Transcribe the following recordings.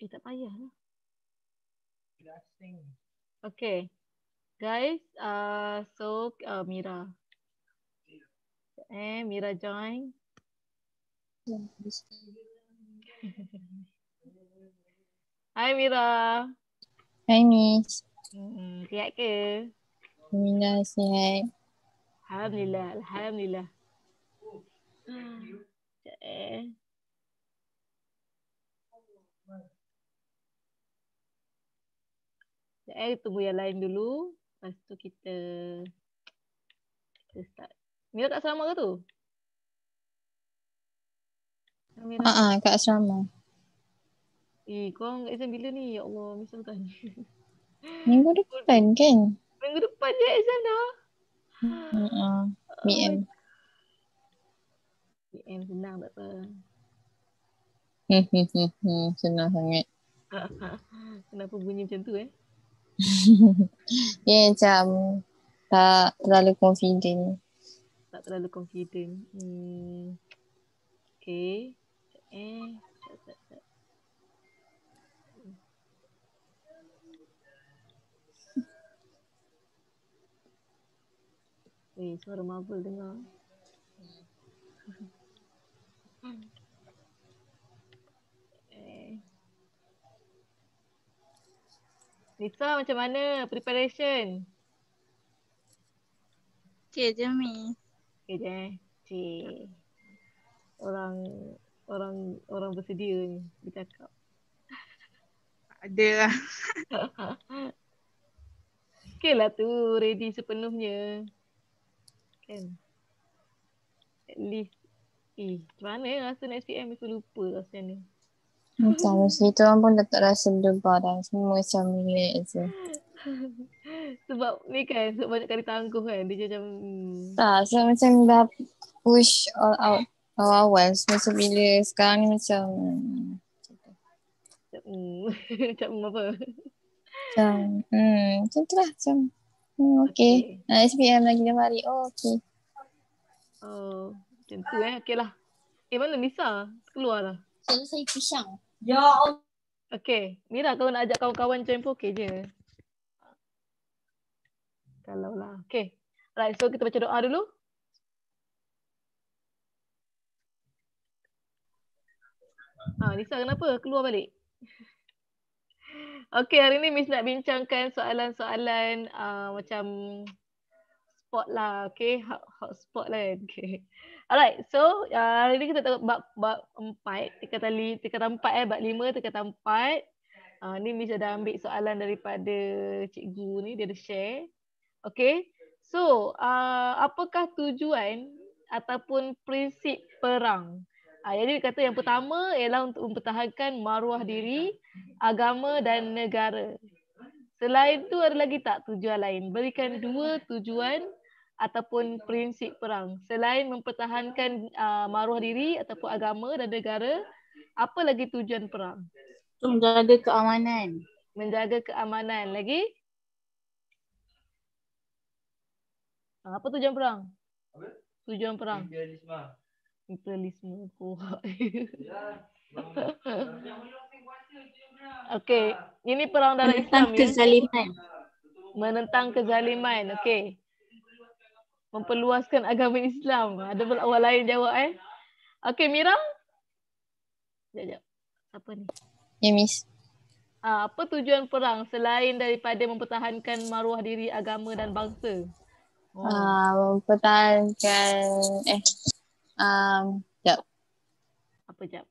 Eh, tak payah lah. Okay. Guys, uh, so uh, Mira. Eh, Mira join. hi Mira. hi Miss. Sihat ke? Mina sihat. Alhamdulillah, Alhamdulillah. Sekejap eh. Sekejap eh, tunggu yang lain dulu. Lepas tu kita... Kita start. Mira kat asrama ke tu? Mira. Ha ah, kat asrama. Eh, korang kat exam bila ni? Ya Allah, misal tanya. Minggu depan kan? Minggu depan je exam dah. Mm-hmm. Uh, PM senang tak apa. senang sangat. Kenapa bunyi macam tu eh? Ya yeah, macam tak terlalu confident. Tak terlalu confident. Hmm. Okay. Eh. Eh, suara marble dengar. Nisa hmm. eh. macam mana preparation? Okay, Jami. Okay, Jami. Okay. Orang orang orang bersedia ni bercakap. Ada lah. okay lah tu ready sepenuhnya. Kan? At least Eh, macam mana eh rasa nak SPM Mesti lupa rasa lah ni Macam mesti tu orang pun dah tak rasa berdebar dah Semua macam relax je Sebab ni kan Sebab banyak kali tangguh kan Dia macam hmm. Tak so macam dah Push all out Awal-awal so, Macam bila sekarang ni macam hmm. Macam apa Macam hmm, Macam tu lah Macam hmm, okay. SPM lagi lima hari. Oh, okay. Oh, macam tu eh. Okay lah. Eh mana Nisa? Keluar lah. Saya, saya pisang. Ya Okay. Mira kalau nak ajak kawan-kawan join pun okay je. Kalau lah. Okay. Alright. So kita baca doa dulu. Ha, Nisa kenapa? Keluar balik. Okay, hari ni Miss nak bincangkan soalan-soalan uh, macam hotspot lah. Okay, hot, hotspot lah kan. Okay. Alright, so uh, hari ni kita tengok bab, bab empat. Tekata, li, tekata empat eh, bab lima, tekata empat. Uh, ni Miss dah ambil soalan daripada cikgu ni, dia dah share. Okay, so uh, apakah tujuan ataupun prinsip perang? Uh, jadi dia kata yang pertama ialah untuk mempertahankan maruah diri, agama dan negara. Selain itu ada lagi tak tujuan lain? Berikan dua tujuan ataupun prinsip perang selain mempertahankan uh, maruah diri ataupun agama dan negara apa lagi tujuan perang menjaga keamanan menjaga keamanan lagi ah, apa tujuan perang tujuan perang imperialisme imperialisme oh. okey ini perang dalam Islam menentang ya? kezaliman menentang kezaliman okey memperluaskan agama Islam. Ha, ada pula orang lain jawab eh. Okey Mira. Sekejap, sekejap. Apa ni? Ya yeah, Miss. Ha, apa tujuan perang selain daripada mempertahankan maruah diri agama dan bangsa? Oh. Uh, mempertahankan eh um, jap. Apa jap?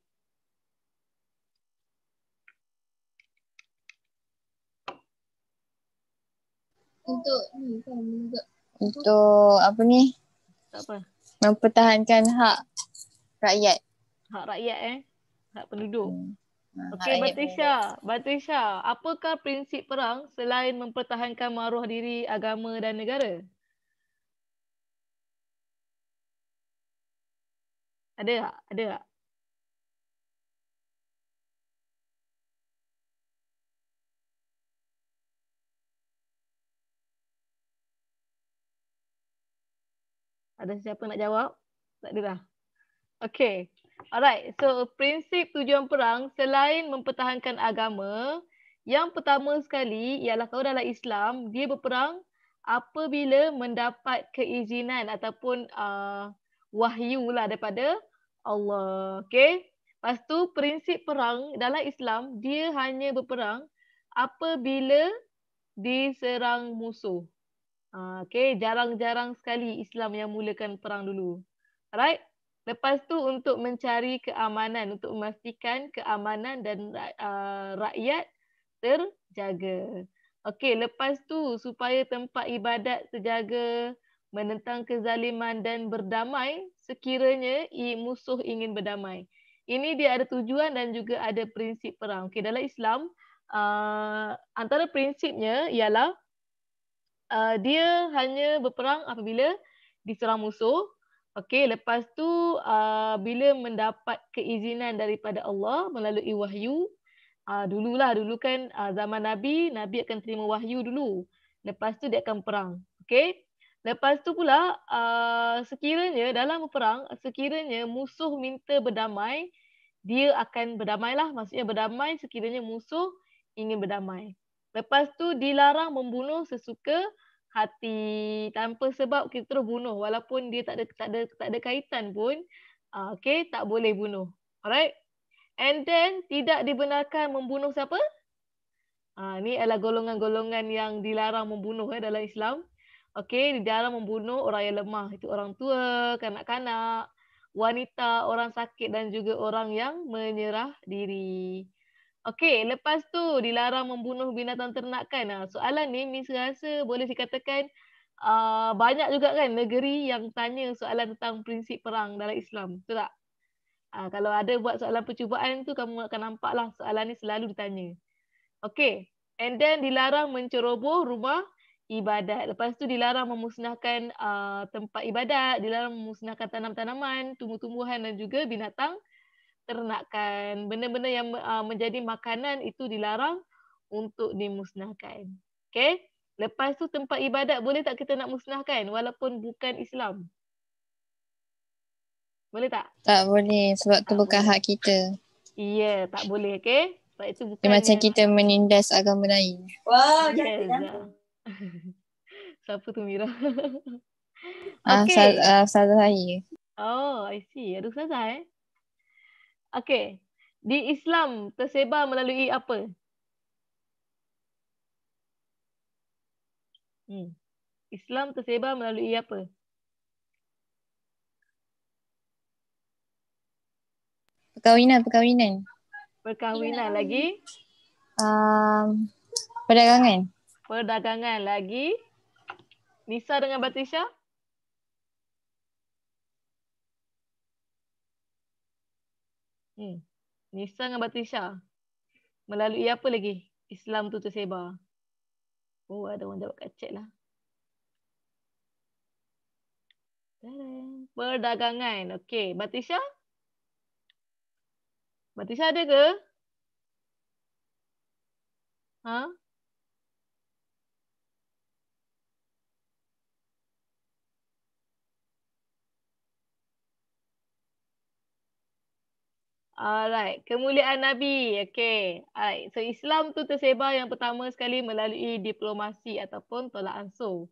Untuk ni kan, untuk untuk apa ni? Tak apa. Mempertahankan hak rakyat. Hak rakyat eh. Hak penduduk. Hmm. Ha, Okey, Batisha. Batisha, apakah prinsip perang selain mempertahankan maruah diri, agama dan negara? Ada tak? Ada tak? Ada siapa nak jawab? Tak ada dah. Okay. Alright. So prinsip tujuan perang selain mempertahankan agama, yang pertama sekali ialah kalau dalam Islam, dia berperang apabila mendapat keizinan ataupun uh, wahyu lah daripada Allah. Okay. Lepas tu prinsip perang dalam Islam, dia hanya berperang apabila diserang musuh. Okay, jarang-jarang sekali Islam yang mulakan perang dulu. Alright? Lepas tu untuk mencari keamanan, untuk memastikan keamanan dan uh, rakyat terjaga. Okay, lepas tu supaya tempat ibadat terjaga, menentang kezaliman dan berdamai sekiranya musuh ingin berdamai. Ini dia ada tujuan dan juga ada prinsip perang. Okay, dalam Islam, uh, antara prinsipnya ialah uh, dia hanya berperang apabila diserang musuh. Okey, lepas tu uh, bila mendapat keizinan daripada Allah melalui wahyu, uh, dululah dulu kan uh, zaman Nabi, Nabi akan terima wahyu dulu. Lepas tu dia akan perang. Okey. Lepas tu pula uh, sekiranya dalam perang, sekiranya musuh minta berdamai, dia akan berdamailah. Maksudnya berdamai sekiranya musuh ingin berdamai. Lepas tu dilarang membunuh sesuka hati tanpa sebab kita terus bunuh walaupun dia tak ada tak ada tak ada kaitan pun uh, okey tak boleh bunuh. Alright? And then tidak dibenarkan membunuh siapa? Ah uh, ni adalah golongan-golongan yang dilarang membunuh eh, dalam Islam. Okey, dilarang membunuh orang yang lemah, itu orang tua, kanak-kanak, wanita, orang sakit dan juga orang yang menyerah diri. Okey, lepas tu dilarang membunuh binatang ternakan. Ha, ah, soalan ni Miss rasa boleh dikatakan uh, banyak juga kan negeri yang tanya soalan tentang prinsip perang dalam Islam. Betul tak? Uh, kalau ada buat soalan percubaan tu, kamu akan nampaklah soalan ni selalu ditanya. Okey, and then dilarang menceroboh rumah ibadat. Lepas tu dilarang memusnahkan uh, tempat ibadat, dilarang memusnahkan tanam-tanaman, tumbuh-tumbuhan dan juga binatang ternakan, benda-benda yang uh, menjadi makanan itu dilarang untuk dimusnahkan. Okay? Lepas tu tempat ibadat boleh tak kita nak musnahkan walaupun bukan Islam? Boleh tak? Tak boleh sebab tu bukan hak kita. Iya, yeah, tak boleh. Okay? Sebab itu bukan macam yang... kita menindas agama lain. wow, yes, ya. Ya. Siapa tu Mira? okay. Ah, sal- uh, saya. Oh, I see. Ada Ustazah eh? Okey. Di Islam tersebar melalui apa? Hmm. Islam tersebar melalui apa? Perkahwinan, perkahwinan. Perkahwinan lagi? Um, perdagangan. Perdagangan lagi? Nisa dengan Batisha? Hmm. Nisa dengan Batu Isha. Melalui apa lagi? Islam tu tersebar. Oh, ada orang jawab kat chat lah. Perdagangan. Okay. Batisha? Batisha ada ke? Ha? Huh? Alright, kemuliaan Nabi. Okay. Alright, so Islam tu tersebar yang pertama sekali melalui diplomasi ataupun tolak ansur.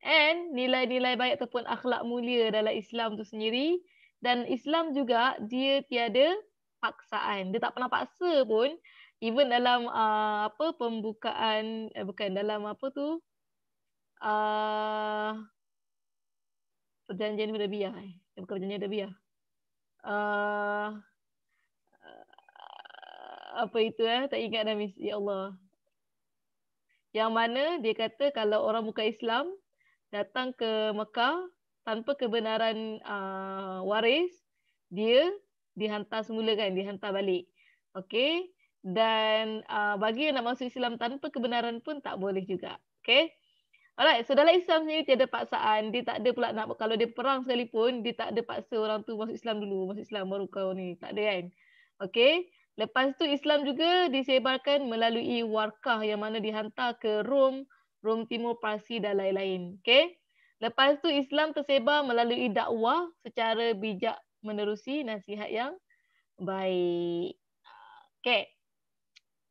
And nilai-nilai baik ataupun akhlak mulia dalam Islam tu sendiri. Dan Islam juga dia tiada paksaan. Dia tak pernah paksa pun. Even dalam uh, apa pembukaan, eh, bukan dalam apa tu. Uh, perjanjian Hudabiyah. Eh. Bukan perjanjian Hudabiyah. Uh, apa itu eh tak ingat dah miss ya Allah yang mana dia kata kalau orang bukan Islam datang ke Mekah tanpa kebenaran uh, waris dia dihantar semula kan dihantar balik okey dan uh, bagi yang nak masuk Islam tanpa kebenaran pun tak boleh juga okey Alright, so dalam Islam sendiri tiada paksaan. Dia tak ada pula nak, kalau dia perang sekalipun, dia tak ada paksa orang tu masuk Islam dulu. Masuk Islam baru kau ni. Tak ada kan? Okay. Lepas tu Islam juga disebarkan melalui warkah yang mana dihantar ke Rom, Rom Timur, Parsi dan lain-lain. Okay? Lepas tu Islam tersebar melalui dakwah secara bijak menerusi nasihat yang baik. Okay.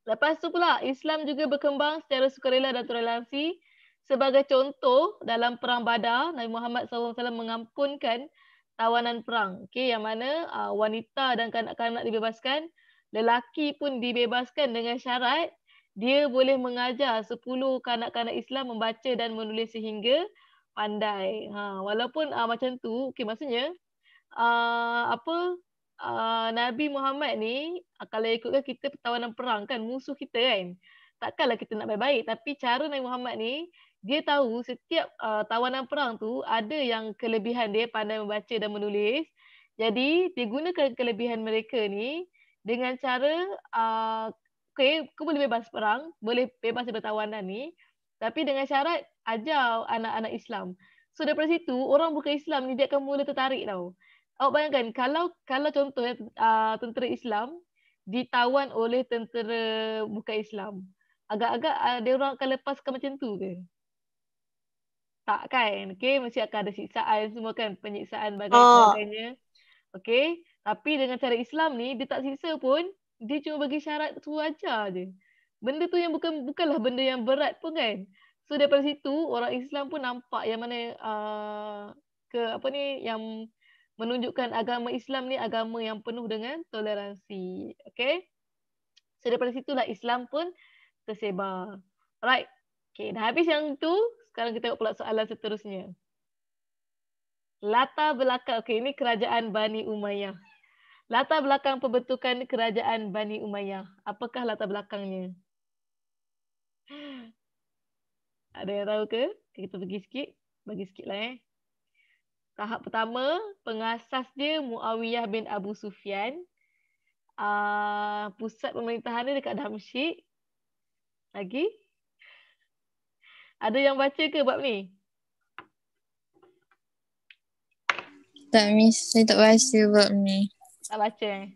Lepas tu pula Islam juga berkembang secara sukarela dan toleransi. Sebagai contoh dalam perang Badar, Nabi Muhammad SAW mengampunkan tawanan perang. Okay, yang mana uh, wanita dan kanak-kanak dibebaskan lelaki pun dibebaskan dengan syarat dia boleh mengajar 10 kanak-kanak Islam membaca dan menulis sehingga pandai. Ha, walaupun uh, macam tu, okay, maksudnya uh, apa uh, Nabi Muhammad ni kalau ikutkan kita pertawanan perang kan musuh kita kan. Takkanlah kita nak baik-baik tapi cara Nabi Muhammad ni dia tahu setiap uh, tawanan perang tu ada yang kelebihan dia pandai membaca dan menulis. Jadi dia gunakan kelebihan mereka ni dengan cara uh, okay, aku boleh bebas perang, boleh bebas daripada tawanan ni tapi dengan syarat ajar anak-anak Islam. So daripada situ orang bukan Islam ni dia akan mula tertarik tau. Awak bayangkan kalau kalau contohnya uh, tentera Islam ditawan oleh tentera bukan Islam. Agak-agak uh, dia orang akan lepaskan macam tu ke? Tak kan? Okay, mesti akan ada siksaan semua kan? Penyiksaan bagi oh. sebagainya. Okay. Tapi dengan cara Islam ni dia tak siksa pun, dia cuma bagi syarat tu aja je. Benda tu yang bukan bukanlah benda yang berat pun kan. So daripada situ orang Islam pun nampak yang mana uh, ke apa ni yang menunjukkan agama Islam ni agama yang penuh dengan toleransi. Okay. So daripada situlah Islam pun tersebar. Alright. Okay, dah habis yang tu. Sekarang kita tengok pula soalan seterusnya. Latar belakang. Okay, ini kerajaan Bani Umayyah latar belakang pembentukan kerajaan Bani Umayyah. Apakah latar belakangnya? Ada yang tahu ke? Kita pergi sikit. Bagi sikit lah eh. Tahap pertama, pengasas dia Muawiyah bin Abu Sufyan. Uh, pusat pemerintahan dia dekat Damsyik. Lagi. Ada yang baca ke bab ni? Tak miss. Saya tak baca bab ni. Tak baca eh.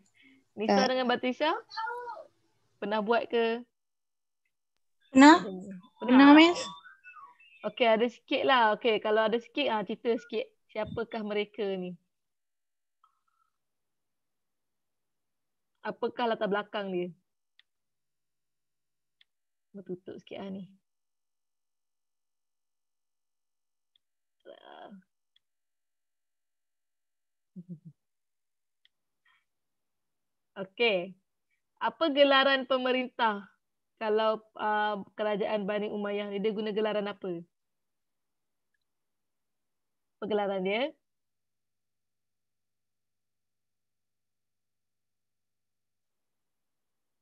Nisa tak. dengan Batisha? Pernah buat ke? Pernah. Pernah, Pernah Miss. Okay, ada sikit lah. Okay, kalau ada sikit, ha, cerita sikit. Siapakah mereka ni? Apakah latar belakang dia? Tutup sikit lah ni. Okey. Apa gelaran pemerintah kalau uh, kerajaan Bani Umayyah ni dia guna gelaran apa? Apa gelaran dia?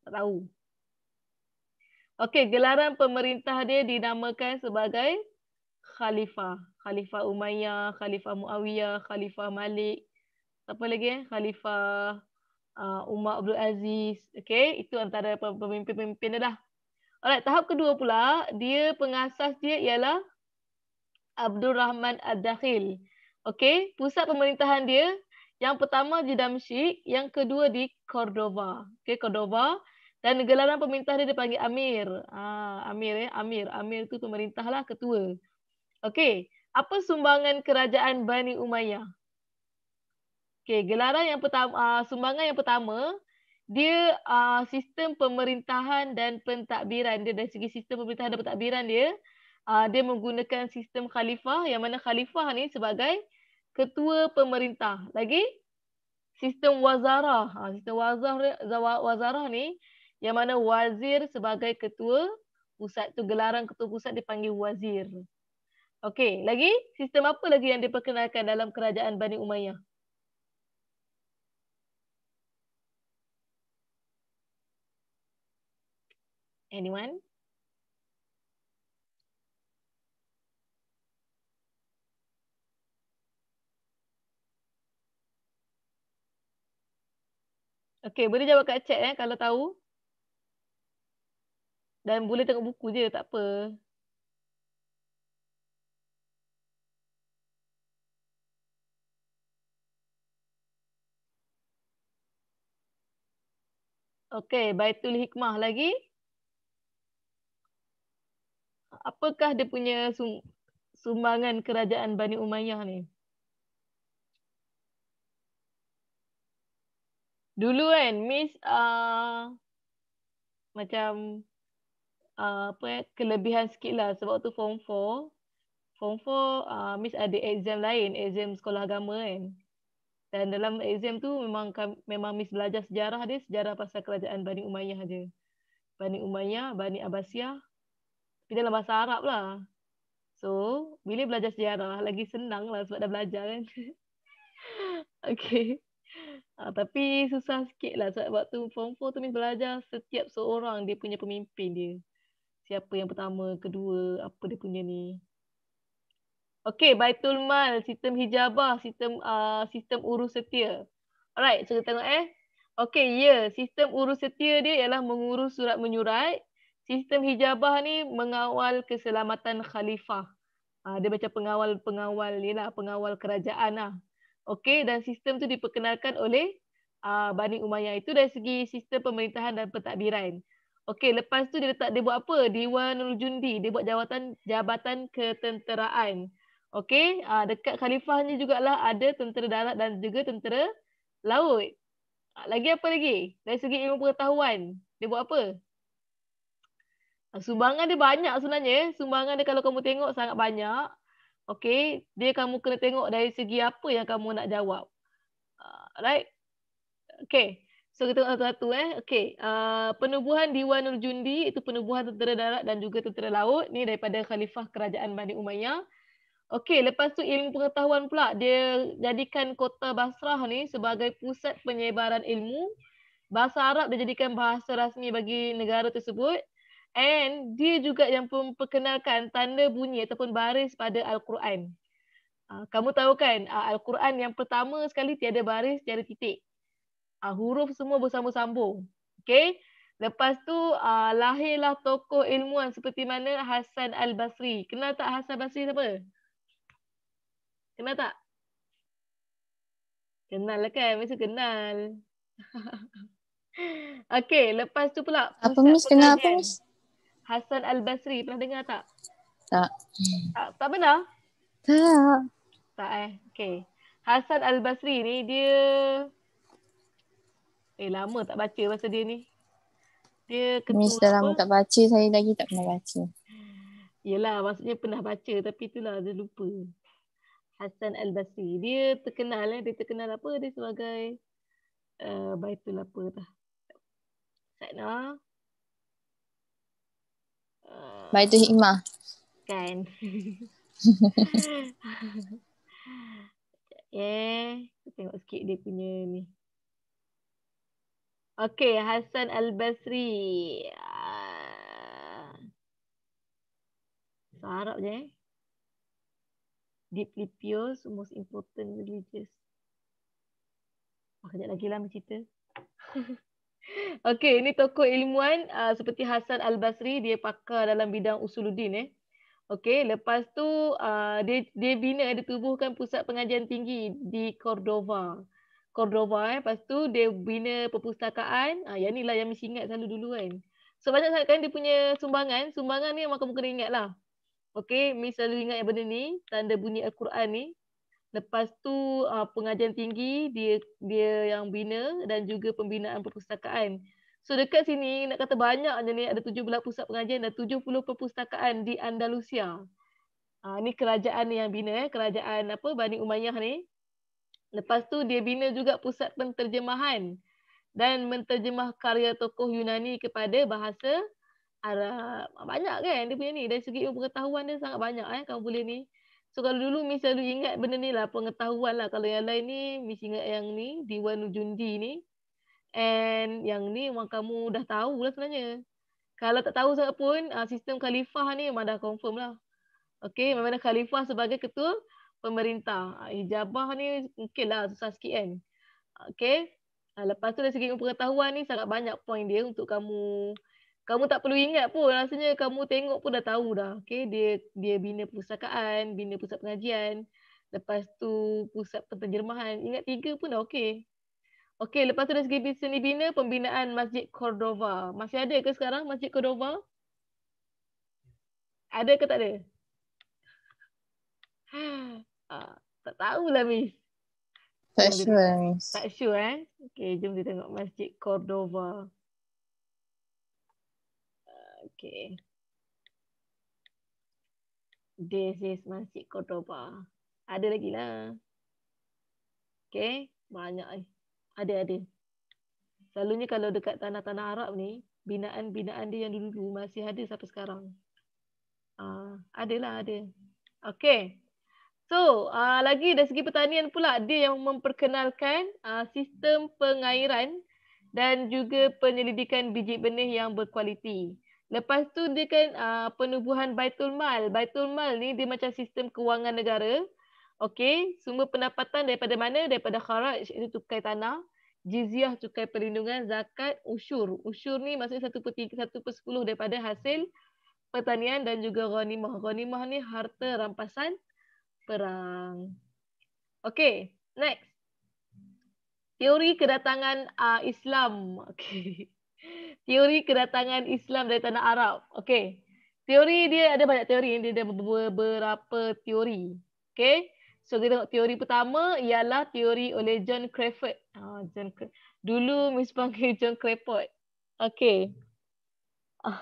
Tak tahu. Okey, gelaran pemerintah dia dinamakan sebagai khalifah. Khalifah Umayyah, Khalifah Muawiyah, Khalifah Malik. Apa lagi eh? Khalifah uh, Umar Abdul Aziz. Okay, itu antara pemimpin-pemimpin dia dah. Alright, tahap kedua pula, dia pengasas dia ialah Abdul Rahman Ad-Dakhil. Okay, pusat pemerintahan dia, yang pertama di Damsyik, yang kedua di Cordova. Okay, Cordova. Dan gelaran pemerintah dia dipanggil Amir. Ah, Amir, eh? Amir. Amir tu pemerintah lah, ketua. Okay, apa sumbangan kerajaan Bani Umayyah? Okey, gelaran yang pertama uh, sumbangan yang pertama dia uh, sistem pemerintahan dan pentadbiran dia dari segi sistem pemerintahan dan pentadbiran dia uh, dia menggunakan sistem khalifah yang mana khalifah ni sebagai ketua pemerintah. Lagi sistem wazara. Uh, ah, sistem wazara wazara ni yang mana wazir sebagai ketua pusat tu gelaran ketua pusat dipanggil wazir. Okey, lagi sistem apa lagi yang diperkenalkan dalam kerajaan Bani Umayyah? Anyone? Okay, boleh jawab kat chat eh kalau tahu. Dan boleh tengok buku je, tak apa. Okay, Baitul Hikmah lagi apakah dia punya sum- sumbangan kerajaan Bani Umayyah ni? Dulu kan Miss uh, macam uh, apa ya, kelebihan sikit lah sebab tu form 4. Form 4 uh, Miss ada exam lain, exam sekolah agama kan. Dan dalam exam tu memang memang Miss belajar sejarah dia, sejarah pasal kerajaan Bani Umayyah je. Bani Umayyah, Bani Abbasiyah, kita dalam bahasa Arab lah. So, bila belajar sejarah, lagi senang lah sebab dah belajar kan. okay. Uh, tapi susah sikit lah sebab waktu form 4 tu belajar setiap seorang dia punya pemimpin dia. Siapa yang pertama, kedua, apa dia punya ni. Okay, Baitul Mal, sistem hijabah, sistem uh, sistem urus setia. Alright, cerita tengok eh. Okay, ya, yeah, sistem urus setia dia ialah mengurus surat menyurat sistem hijabah ni mengawal keselamatan khalifah. Uh, dia macam pengawal-pengawal ni lah, pengawal kerajaan lah. Okay, dan sistem tu diperkenalkan oleh uh, Bani Umayyah itu dari segi sistem pemerintahan dan pentadbiran. Okay, lepas tu dia letak dia buat apa? Diwanul Jundi, dia buat jawatan jabatan ketenteraan. Okay, uh, ah, dekat khalifah ni jugalah ada tentera darat dan juga tentera laut. lagi apa lagi? Dari segi ilmu pengetahuan, dia buat apa? Sumbangan dia banyak sebenarnya. Sumbangan dia kalau kamu tengok sangat banyak. Okey, Dia kamu kena tengok dari segi apa yang kamu nak jawab. Uh, right? okey. So kita tengok satu-satu eh. Okey, Uh, penubuhan Diwan Nur Jundi itu penubuhan tentera darat dan juga tentera laut. Ni daripada Khalifah Kerajaan Bani Umayyah. Okey, lepas tu ilmu pengetahuan pula dia jadikan kota Basrah ni sebagai pusat penyebaran ilmu. Bahasa Arab dia jadikan bahasa rasmi bagi negara tersebut and dia juga yang memperkenalkan tanda bunyi ataupun baris pada al-Quran. Uh, kamu tahu kan uh, al-Quran yang pertama sekali tiada baris, tiada titik. Uh, huruf semua bersambung-sambung. Okay. Lepas tu uh, lahirlah tokoh ilmuan seperti mana Hasan Al-Basri. Kenal tak Hasan Basri siapa? Kenal tak? Kenal lah kan, mesti kenal. Okay. lepas tu pula. Apa mus kenal apa mus? Kan? Hasan Al Basri pernah dengar tak? Tak. Tak, tak pernah? Tak. Tak eh. Okey. Hasan Al Basri ni dia Eh lama tak baca masa dia ni. Dia ketua Miss lama tak baca, saya lagi tak pernah baca. Yelah, maksudnya pernah baca tapi itulah dia lupa. Hasan Al Basri. Dia terkenal eh, dia terkenal apa dia sebagai uh, Baitul apa dah. Tak nak. Ah. Baitul Hikmah. Kan. Sekejap eh. Tengok sikit dia punya ni. Okay, Hassan Al-Basri. Ah. Sarap je eh. Deeply pious, most important religious. Oh, kejap lagi lah mencerita. Okey, ini tokoh ilmuan uh, seperti Hasan Al-Basri, dia pakar dalam bidang usuluddin eh. Okey, lepas tu uh, dia dia bina dia tubuhkan pusat pengajian tinggi di Cordova. Cordova eh. Lepas tu dia bina perpustakaan. Ah uh, yang inilah yang mesti ingat selalu dulu kan. So banyak sangat kan dia punya sumbangan. Sumbangan ni memang kamu kena ingat lah. Okey, Miss selalu ingat yang benda ni. Tanda bunyi Al-Quran ni. Lepas tu uh, pengajian tinggi dia dia yang bina dan juga pembinaan perpustakaan. So dekat sini nak kata banyak je ni ada 17 pusat pengajian dan 70 perpustakaan di Andalusia. Ah uh, ni kerajaan yang bina eh kerajaan apa Bani Umayyah ni. Lepas tu dia bina juga pusat penterjemahan dan menterjemah karya tokoh Yunani kepada bahasa Arab. Banyak kan dia punya ni dari segi pengetahuan dia sangat banyak eh kau boleh ni. So kalau dulu Miss selalu ingat benda ni lah pengetahuan lah. Kalau yang lain ni Miss ingat yang ni Diwan Ujundi ni. And yang ni memang kamu dah tahu lah sebenarnya. Kalau tak tahu sangat pun ah, sistem khalifah ni memang dah confirm lah. Okay, memang dah khalifah sebagai ketua pemerintah. Hijabah ah, ni mungkin lah susah sikit kan. Okay, ah, lepas tu dari segi pengetahuan ni sangat banyak point dia untuk kamu kamu tak perlu ingat pun rasanya kamu tengok pun dah tahu dah okey dia dia bina perpustakaan bina pusat pengajian lepas tu pusat penterjemahan ingat tiga pun dah okey okey lepas tu dari segi seni bina pembinaan masjid Cordova masih ada ke sekarang masjid Cordova ada ke tak ada ah, tak tahulah mi tak sure tak sure eh okey jom kita tengok masjid Cordova Okay. This is Masjid Cordoba. Ada lagi lah. Okay. Banyak eh. Ada, ada. Selalunya kalau dekat tanah-tanah Arab ni, binaan-binaan dia yang dulu masih ada sampai sekarang. Uh, lah ada. Okay. So, uh, lagi dari segi pertanian pula, dia yang memperkenalkan uh, sistem pengairan dan juga penyelidikan biji benih yang berkualiti. Lepas tu dia kan uh, penubuhan Baitul Mal. Baitul Mal ni dia macam sistem kewangan negara. Okey, semua pendapatan daripada mana? Daripada kharaj itu tukai tanah, jizyah tukai perlindungan, zakat, usyur. Usyur ni maksudnya satu per tiga, satu per sepuluh daripada hasil pertanian dan juga ghanimah. Ghanimah ni harta rampasan perang. Okey, next. Teori kedatangan uh, Islam. Okey teori kedatangan Islam dari tanah Arab. Okey. Teori dia ada banyak teori, dia ada beberapa teori. Okey. So kita tengok teori pertama ialah teori oleh John Crawford. Ha ah, John Cra- dulu mesti panggil John Crawford. Okey. Ah.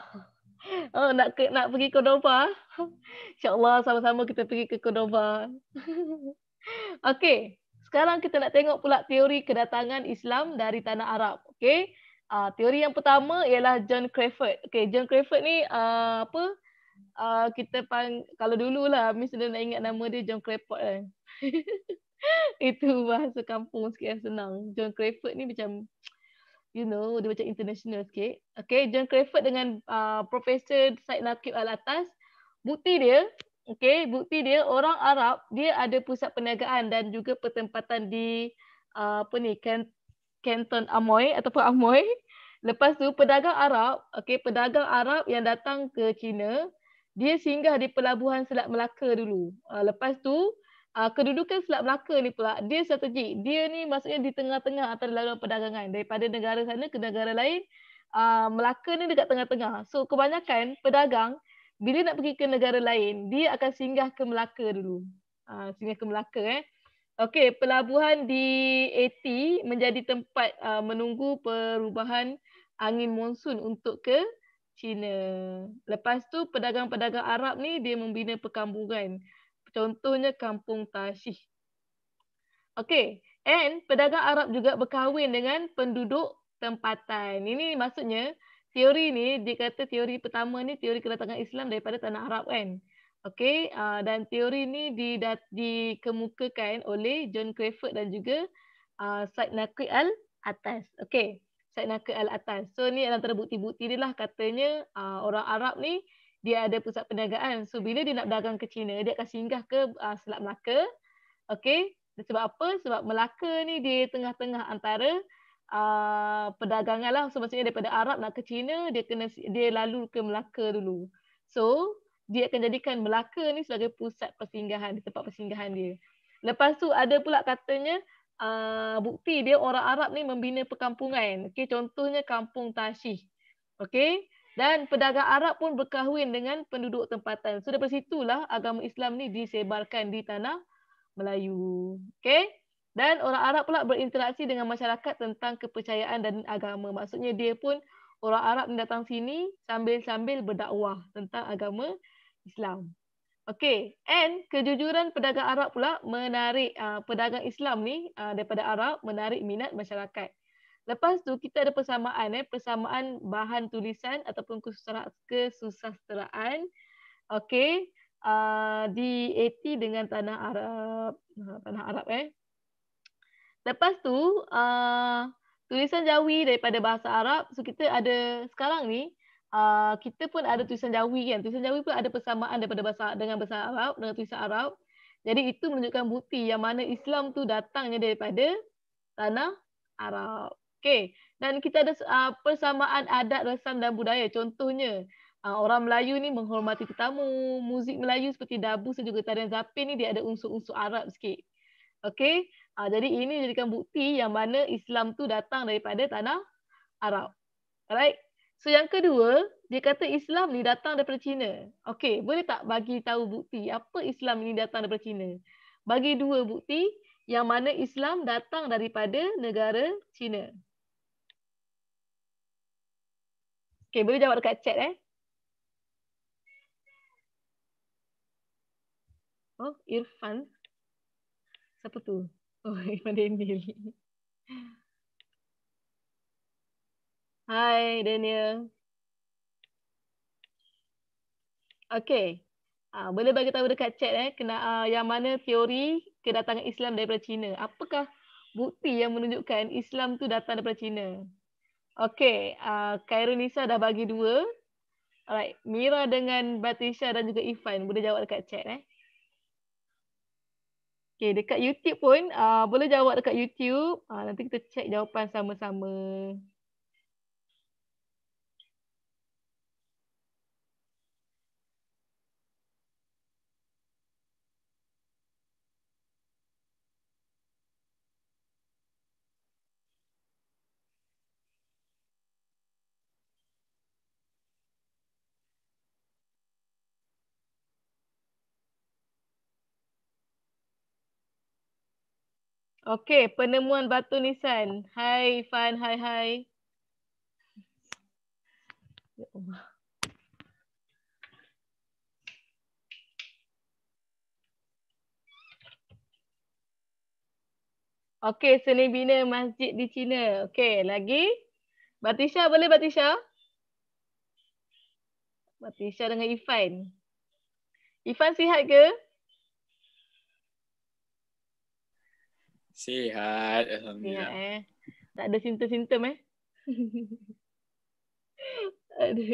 Oh nak ke, nak pergi Cordova. Ah? Insya-Allah sama-sama kita pergi ke Cordova. Okey. Sekarang kita nak tengok pula teori kedatangan Islam dari tanah Arab. Okey. Uh, teori yang pertama ialah John Crawford. Okay, John Crawford ni uh, apa? Uh, kita pang kalau dulu lah, mesti nak ingat nama dia John Crawford kan. Itu bahasa kampung sikit yang senang. John Crawford ni macam you know, dia macam international sikit. Okay, John Crawford dengan uh, Profesor Said Nakib Al-Atas. Bukti dia, okay, bukti dia orang Arab, dia ada pusat perniagaan dan juga pertempatan di uh, apa ni, Canton Amoy ataupun Amoy. Lepas tu pedagang Arab, okey pedagang Arab yang datang ke China, dia singgah di pelabuhan Selat Melaka dulu. Uh, lepas tu uh, kedudukan Selat Melaka ni pula dia strategik. Dia ni maksudnya di tengah-tengah antara laluan perdagangan daripada negara sana ke negara lain. Uh, Melaka ni dekat tengah-tengah. So kebanyakan pedagang bila nak pergi ke negara lain, dia akan singgah ke Melaka dulu. Uh, singgah ke Melaka eh. Okey, pelabuhan di AT menjadi tempat uh, menunggu perubahan angin monsun untuk ke China. Lepas tu pedagang-pedagang Arab ni dia membina perkampungan. Contohnya Kampung Tashih. Okey, and pedagang Arab juga berkahwin dengan penduduk tempatan. Ini maksudnya teori ni dia kata teori pertama ni teori kedatangan Islam daripada tanah Arab kan. Okey, uh, dan teori ini didat- dikemukakan oleh John Crawford dan juga uh, Said Naqib al-Atas. Okey, Said Naqib al-Atas. So, ni antara bukti-bukti dia lah katanya uh, orang Arab ni dia ada pusat perniagaan. So, bila dia nak berdagang ke China, dia akan singgah ke uh, Selat Melaka. Okey, sebab apa? Sebab Melaka ni di tengah-tengah antara uh, perdagangan lah. So, maksudnya daripada Arab nak ke China, dia kena dia lalu ke Melaka dulu. So, dia akan jadikan Melaka ni sebagai pusat persinggahan, di tempat persinggahan dia. Lepas tu ada pula katanya uh, bukti dia orang Arab ni membina perkampungan. Okey, contohnya kampung Tashih. Okey, dan pedagang Arab pun berkahwin dengan penduduk tempatan. So dari situlah agama Islam ni disebarkan di tanah Melayu. Okey. Dan orang Arab pula berinteraksi dengan masyarakat tentang kepercayaan dan agama. Maksudnya dia pun orang Arab datang sini sambil-sambil berdakwah tentang agama Islam. Okey, and kejujuran pedagang Arab pula menarik uh, pedagang Islam ni uh, daripada Arab menarik minat masyarakat. Lepas tu kita ada persamaan eh persamaan bahan tulisan ataupun kesusasteraan. Okey, uh, di AT dengan tanah Arab, uh, tanah Arab eh. Lepas tu uh, tulisan Jawi daripada bahasa Arab. So kita ada sekarang ni Ah, kita pun ada tulisan Jawi kan. Tulisan Jawi pun ada persamaan daripada bahasa dengan bahasa Arab dengan tulisan Arab. Jadi itu menunjukkan bukti yang mana Islam tu datangnya daripada tanah Arab. Okey. Dan kita ada uh, persamaan adat, rasam dan budaya. Contohnya, uh, orang Melayu ni menghormati tetamu. Muzik Melayu seperti dabu dan juga tarian zapin ni dia ada unsur-unsur Arab sikit. Okey. Uh, jadi ini jadikan bukti yang mana Islam tu datang daripada tanah Arab. Alright. So yang kedua, dia kata Islam ni datang daripada China. Okey, boleh tak bagi tahu bukti apa Islam ni datang daripada China? Bagi dua bukti yang mana Islam datang daripada negara China. Okey, boleh jawab dekat chat eh. Oh, Irfan. Siapa tu? Oh, Irfan Daniel. Hi Daniel. Okay, Uh, ah, boleh bagi tahu dekat chat eh kena uh, yang mana teori kedatangan Islam daripada China. Apakah bukti yang menunjukkan Islam tu datang daripada China? Okey, uh, ah, Khairunisa dah bagi dua. Alright, Mira dengan Batisha dan juga Ifan boleh jawab dekat chat eh. Okey, dekat YouTube pun uh, boleh jawab dekat YouTube. Uh, nanti kita check jawapan sama-sama. Okey, penemuan batu nisan. Hai Ifan, hai hai. Ya Allah. Okey, seni bina masjid di China. Okey, lagi. Batisha boleh Batisha? Batisha dengan Ifan. Ifan sihat ke? Sihat Alhamdulillah Sihat, eh. Tak ada simptom-simptom eh ada.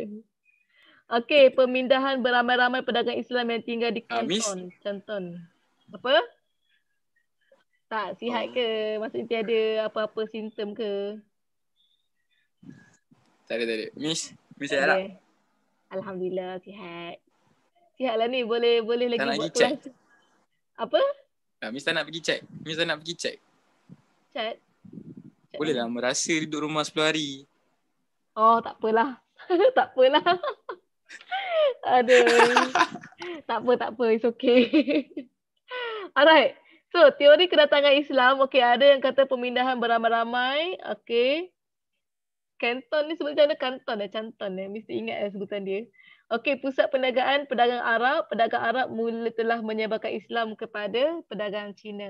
Okay Pemindahan beramai-ramai pedagang Islam Yang tinggal di Canton uh, Canton Apa? Tak sihat oh. ke? Maksudnya tiada apa-apa simptom ke? Tak ada, tak ada Miss Miss okay. Arab Alhamdulillah sihat Sihatlah ni boleh boleh lagi tak buat lagi Apa? Ah, tak nak pergi check. tak nak pergi check. Check. check. Boleh lah merasa duduk rumah 10 hari. Oh, tak apalah. tak apalah. Ada, tak apa, tak apa. It's okay. Alright. So, teori kedatangan Islam. Okay, ada yang kata pemindahan beramai-ramai. Okay. Kanton ni sebut macam mana? Kanton eh, Canton eh. Mesti ingat eh sebutan dia. Okey, pusat perniagaan pedagang Arab, pedagang Arab mula telah menyebarkan Islam kepada pedagang Cina.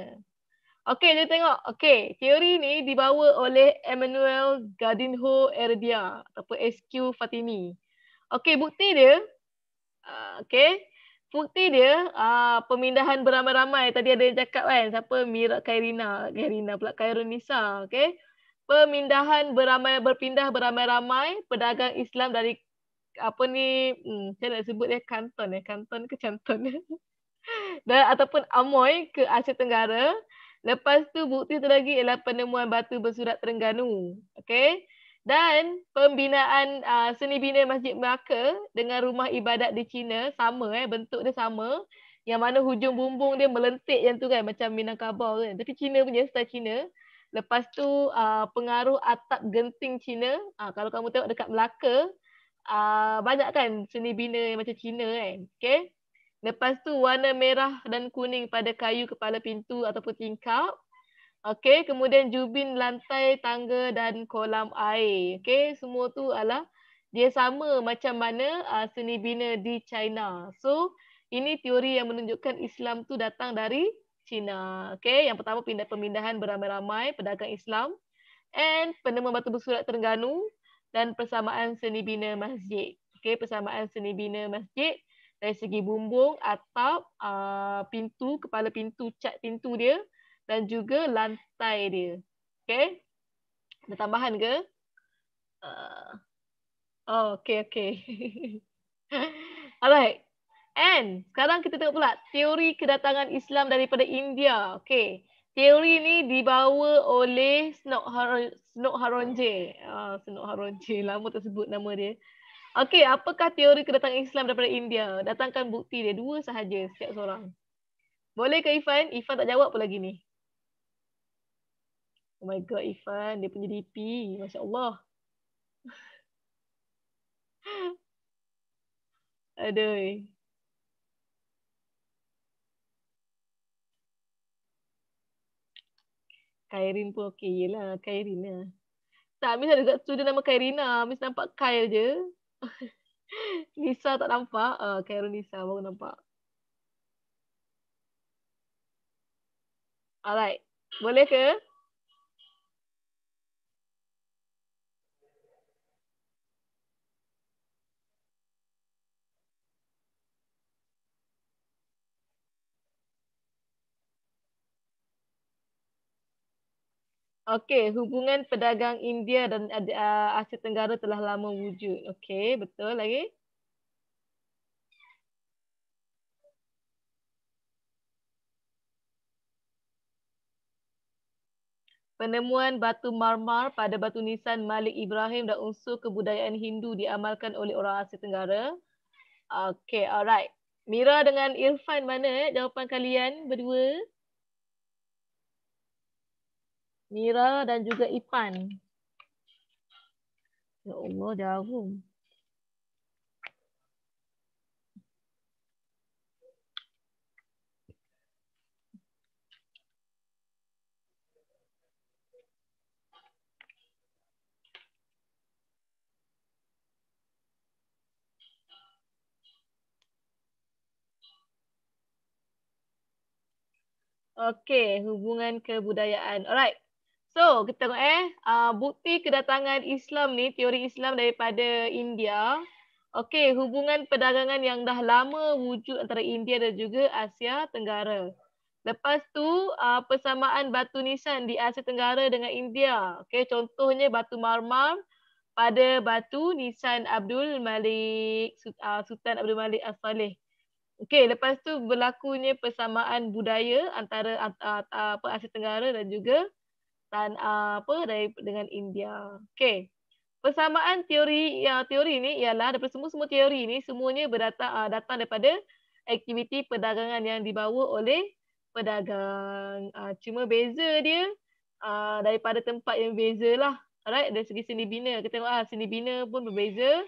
Okey, kita tengok. Okey, teori ni dibawa oleh Emmanuel Gardinho Erdia ataupun SQ Fatimi. Okey, bukti dia ah, okey, bukti dia ah, pemindahan beramai-ramai tadi ada yang cakap kan, siapa Mira Kairina, Kairina pula Kairunisa, okey. Pemindahan beramai berpindah beramai-ramai pedagang Islam dari apa ni hmm, saya nak sebut dia kanton ya kanton ke canton dan ataupun amoy ke Asia Tenggara lepas tu bukti tu lagi ialah penemuan batu bersurat Terengganu okey dan pembinaan uh, seni bina Masjid Melaka dengan rumah ibadat di China sama eh bentuk dia sama yang mana hujung bumbung dia melentik yang tu kan macam Minangkabau kan tapi China punya style China Lepas tu uh, pengaruh atap genting Cina, uh, ah, kalau kamu tengok dekat Melaka, uh, banyak kan seni bina macam Cina kan. Okay. Lepas tu warna merah dan kuning pada kayu kepala pintu ataupun tingkap. Okay. Kemudian jubin lantai tangga dan kolam air. Okay. Semua tu adalah dia sama macam mana uh, seni bina di China. So ini teori yang menunjukkan Islam tu datang dari China. Okay. Yang pertama pindah pemindahan beramai-ramai pedagang Islam. And penemuan batu bersurat Terengganu dan persamaan seni bina masjid. Okey, persamaan seni bina masjid dari segi bumbung atau uh, pintu, kepala pintu, cat pintu dia dan juga lantai dia. Okey. Ada tambahan ke? Uh, oh, okey, okey. Alright. And sekarang kita tengok pula teori kedatangan Islam daripada India. Okey teori ni dibawa oleh Snok Haron Snok Haronje. Ah Snok Haronje lama tak sebut nama dia. Okey, apakah teori kedatangan Islam daripada India? Datangkan bukti dia dua sahaja setiap seorang. Boleh ke Ifan? Ifan tak jawab pun lagi ni. Oh my god, Ifan, dia punya DP. Masya-Allah. Aduh. Kairin pun okey lah. Kairin lah. Tak, Miss ada student nama Kairina. Miss nampak kail je. Nisa tak nampak. Uh, ah, Kairun Nisa baru nampak. Alright. Boleh ke? Okey, hubungan pedagang India dan uh, Asia Tenggara telah lama wujud. Okey, betul lagi. Penemuan batu marmar pada batu nisan Malik Ibrahim dan unsur kebudayaan Hindu diamalkan oleh orang Asia Tenggara. Okey, alright. Mira dengan Irfan mana jawapan kalian berdua? Mira dan juga Ipan. Ya Allah, jauh. Okey, hubungan kebudayaan. Alright. So, kita tengok eh. Uh, bukti kedatangan Islam ni, teori Islam daripada India. Okey, hubungan perdagangan yang dah lama wujud antara India dan juga Asia Tenggara. Lepas tu, uh, persamaan batu nisan di Asia Tenggara dengan India. Okey, contohnya batu marmar pada batu nisan Abdul Malik, uh, Sultan Abdul Malik As-Saleh. Okey, lepas tu berlakunya persamaan budaya antara uh, uh, apa Asia Tenggara dan juga dan ah, apa dari dengan India. Okey. Persamaan teori ya teori ini ialah daripada semua-semua teori ini semuanya berdatang ah, datang daripada aktiviti perdagangan yang dibawa oleh pedagang. Ah, cuma beza dia daripada tempat yang bezalah. Alright, dari segi seni bina kita tengok ah seni bina pun berbeza.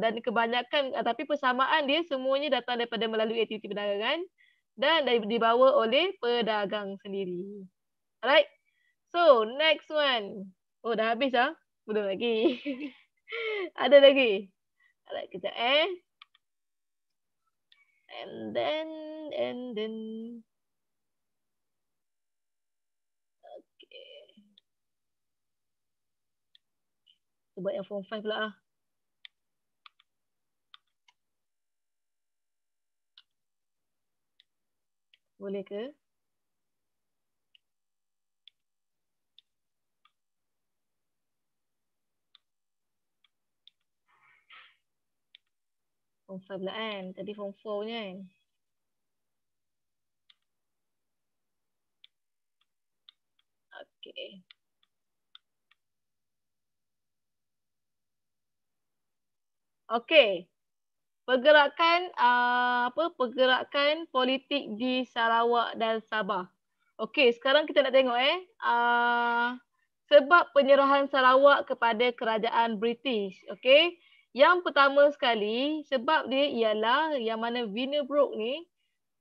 dan kebanyakan tapi persamaan dia semuanya datang daripada melalui aktiviti perdagangan dan dibawa oleh pedagang sendiri. Alright. So next one. Oh dah habis ah. Belum lagi. Ada lagi. Alright kejap eh. And then and then buat yang form 5 pula ah. Boleh ke? Form 5 pula kan. Tapi form 4 punya kan. Okay. Okay. Pergerakan uh, apa? Pergerakan politik di Sarawak dan Sabah. Okay. sekarang kita nak tengok eh. Uh, sebab penyerahan Sarawak kepada kerajaan British. Okay. Yang pertama sekali, sebab dia ialah yang mana Venus Brook ni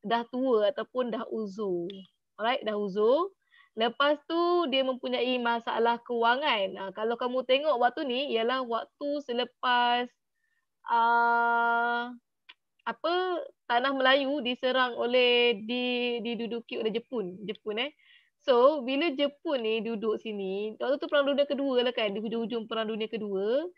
dah tua ataupun dah uzur. Alright, dah uzur. Lepas tu dia mempunyai masalah kewangan. Ha, kalau kamu tengok waktu ni ialah waktu selepas uh, apa tanah Melayu diserang oleh di diduduki oleh Jepun, Jepun eh. So, bila Jepun ni duduk sini, waktu tu Perang Dunia Kedua lah kan, di hujung-hujung Perang Dunia Kedua,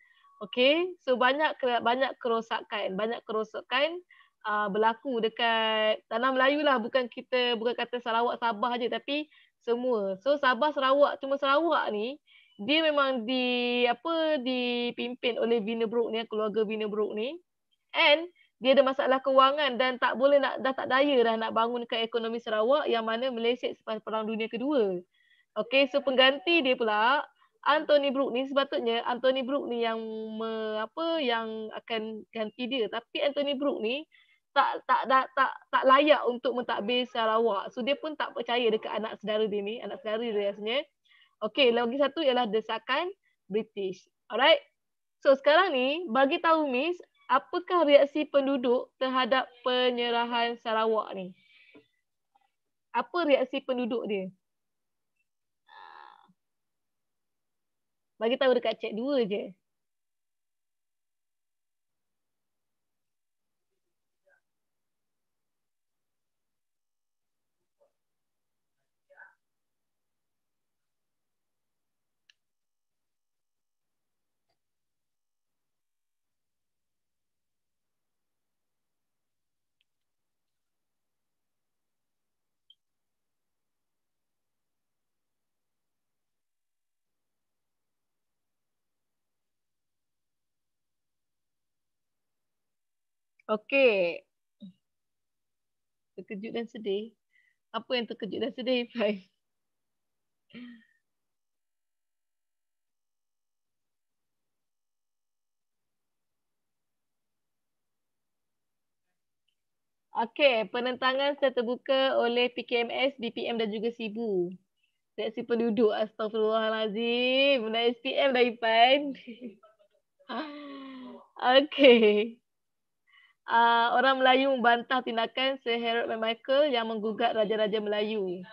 Okay, so banyak banyak kerosakan, banyak kerosakan uh, berlaku dekat tanah Melayu lah. Bukan kita bukan kata Sarawak Sabah aja, tapi semua. So Sabah Sarawak cuma Sarawak ni dia memang di apa dipimpin oleh Vina Brook ni, keluarga Vina Brook ni. And dia ada masalah kewangan dan tak boleh nak dah tak daya dah nak bangunkan ekonomi Sarawak yang mana Malaysia selepas Perang Dunia Kedua. Okay, so pengganti dia pula Anthony Brook ni sepatutnya Anthony Brook ni yang me, apa yang akan ganti dia tapi Anthony Brook ni tak tak tak tak, tak layak untuk mentadbir Sarawak. So dia pun tak percaya dekat anak saudara dia ni, anak saudara dia rasanya. Okey, lagi satu ialah desakan British. Alright. So sekarang ni bagi tahu Miss apakah reaksi penduduk terhadap penyerahan Sarawak ni? Apa reaksi penduduk dia? Bagi tahu dekat chat 2 je. Okey. Terkejut dan sedih. Apa yang terkejut dan sedih, Ifai? Okey, penentangan saya terbuka oleh PKMS, BPM dan juga Sibu. Saya Seksi penduduk, astagfirullahaladzim. Benda SPM dah Ipan. Okey uh, orang Melayu membantah tindakan Sir Harold Van Michael yang menggugat raja-raja Melayu.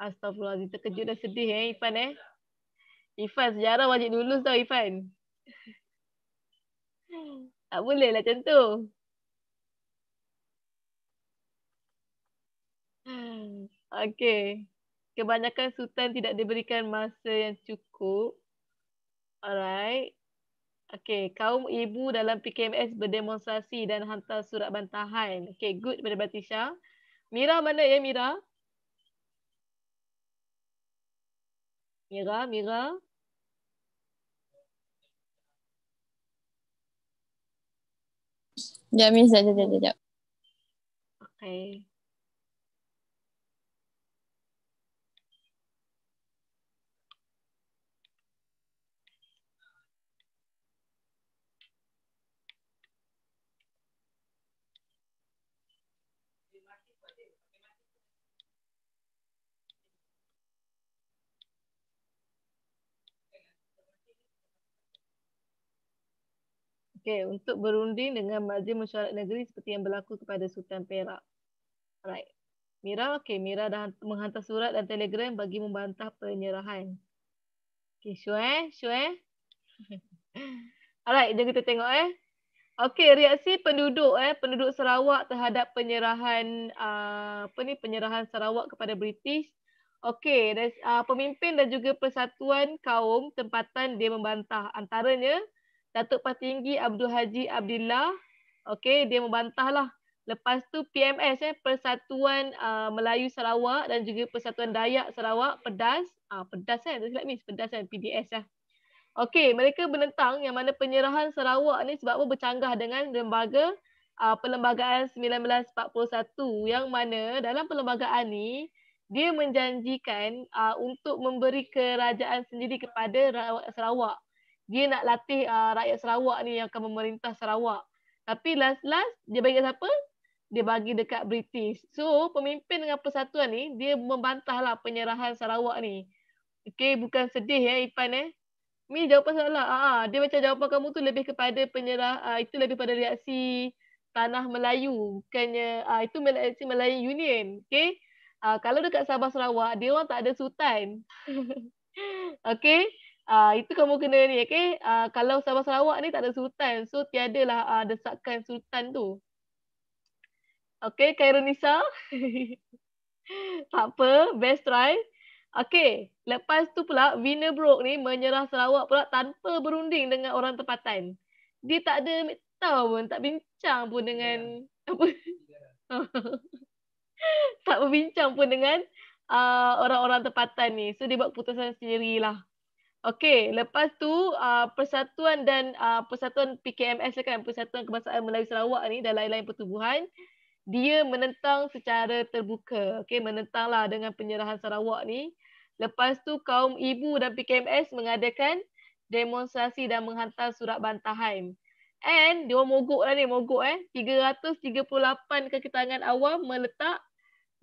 Astagfirullahaladzim, terkejut dan sedih eh, Ifan eh. Ifan, sejarah wajib lulus tau Ifan. tak boleh lah macam tu. Okay. Kebanyakan sultan tidak diberikan masa yang cukup. Alright. Okay, kaum ibu dalam PKMS berdemonstrasi dan hantar surat bantahan. Okay, good pada Batisha. Mira mana ya Mira? Mira, Mira. Jamis, jamis, jamis, jamis. Okay. Okay, untuk berunding dengan majlis mesyuarat negeri seperti yang berlaku kepada Sultan Perak. Alright. Mira, okay, Mira dah menghantar surat dan telegram bagi membantah penyerahan. Okay, sure, eh? sure. Eh? Alright, jom kita tengok eh. Okey, reaksi penduduk eh, penduduk Sarawak terhadap penyerahan uh, apa ni penyerahan Sarawak kepada British. Okey, uh, pemimpin dan juga persatuan kaum tempatan dia membantah antaranya Datuk Pati Tinggi Abdul Haji Abdullah okey dia membantahlah lepas tu PMS eh Persatuan uh, Melayu Sarawak dan juga Persatuan Dayak Sarawak pedas ah uh, pedas kan tak miss pedas kan eh, PDS lah eh. okey mereka menentang yang mana penyerahan Sarawak ni sebab apa bercanggah dengan lembaga uh, perlembagaan 1941 yang mana dalam perlembagaan ni dia menjanjikan uh, untuk memberi kerajaan sendiri kepada Sarawak dia nak latih uh, rakyat Sarawak ni yang akan memerintah Sarawak. Tapi last-last dia bagi siapa? Dia bagi dekat British. So pemimpin dengan persatuan ni dia membantahlah penyerahan Sarawak ni. Okay bukan sedih ya Ipan eh. Mi jawapan salah. Aa, ah, ah, dia macam jawapan kamu tu lebih kepada penyerah uh, itu lebih pada reaksi tanah Melayu bukannya uh, itu reaksi Melayu Union. Okay. Uh, kalau dekat Sabah Sarawak dia orang tak ada sultan. okay uh, itu kamu kena ni okay. Uh, kalau Sabah Sarawak ni tak ada sultan. So tiadalah uh, desakan sultan tu. Okey Kairunisa. tak apa, best try. Okay, lepas tu pula Winnerbrook ni menyerah Sarawak pula tanpa berunding dengan orang tempatan. Dia tak ada tahu pun, tak bincang pun dengan yeah. apa. Yeah. tak berbincang pun dengan uh, orang-orang tempatan ni. So dia buat keputusan sendirilah. Okey, lepas tu uh, persatuan dan uh, persatuan PKMS lah kan Persatuan Kebangsaan Melayu Sarawak ni dan lain-lain pertubuhan dia menentang secara terbuka. Okey, menentanglah dengan penyerahan Sarawak ni. Lepas tu kaum ibu dan PKMS mengadakan demonstrasi dan menghantar surat bantahan. And dia mogok lah ni, mogok eh. 338 kaketangan awam meletak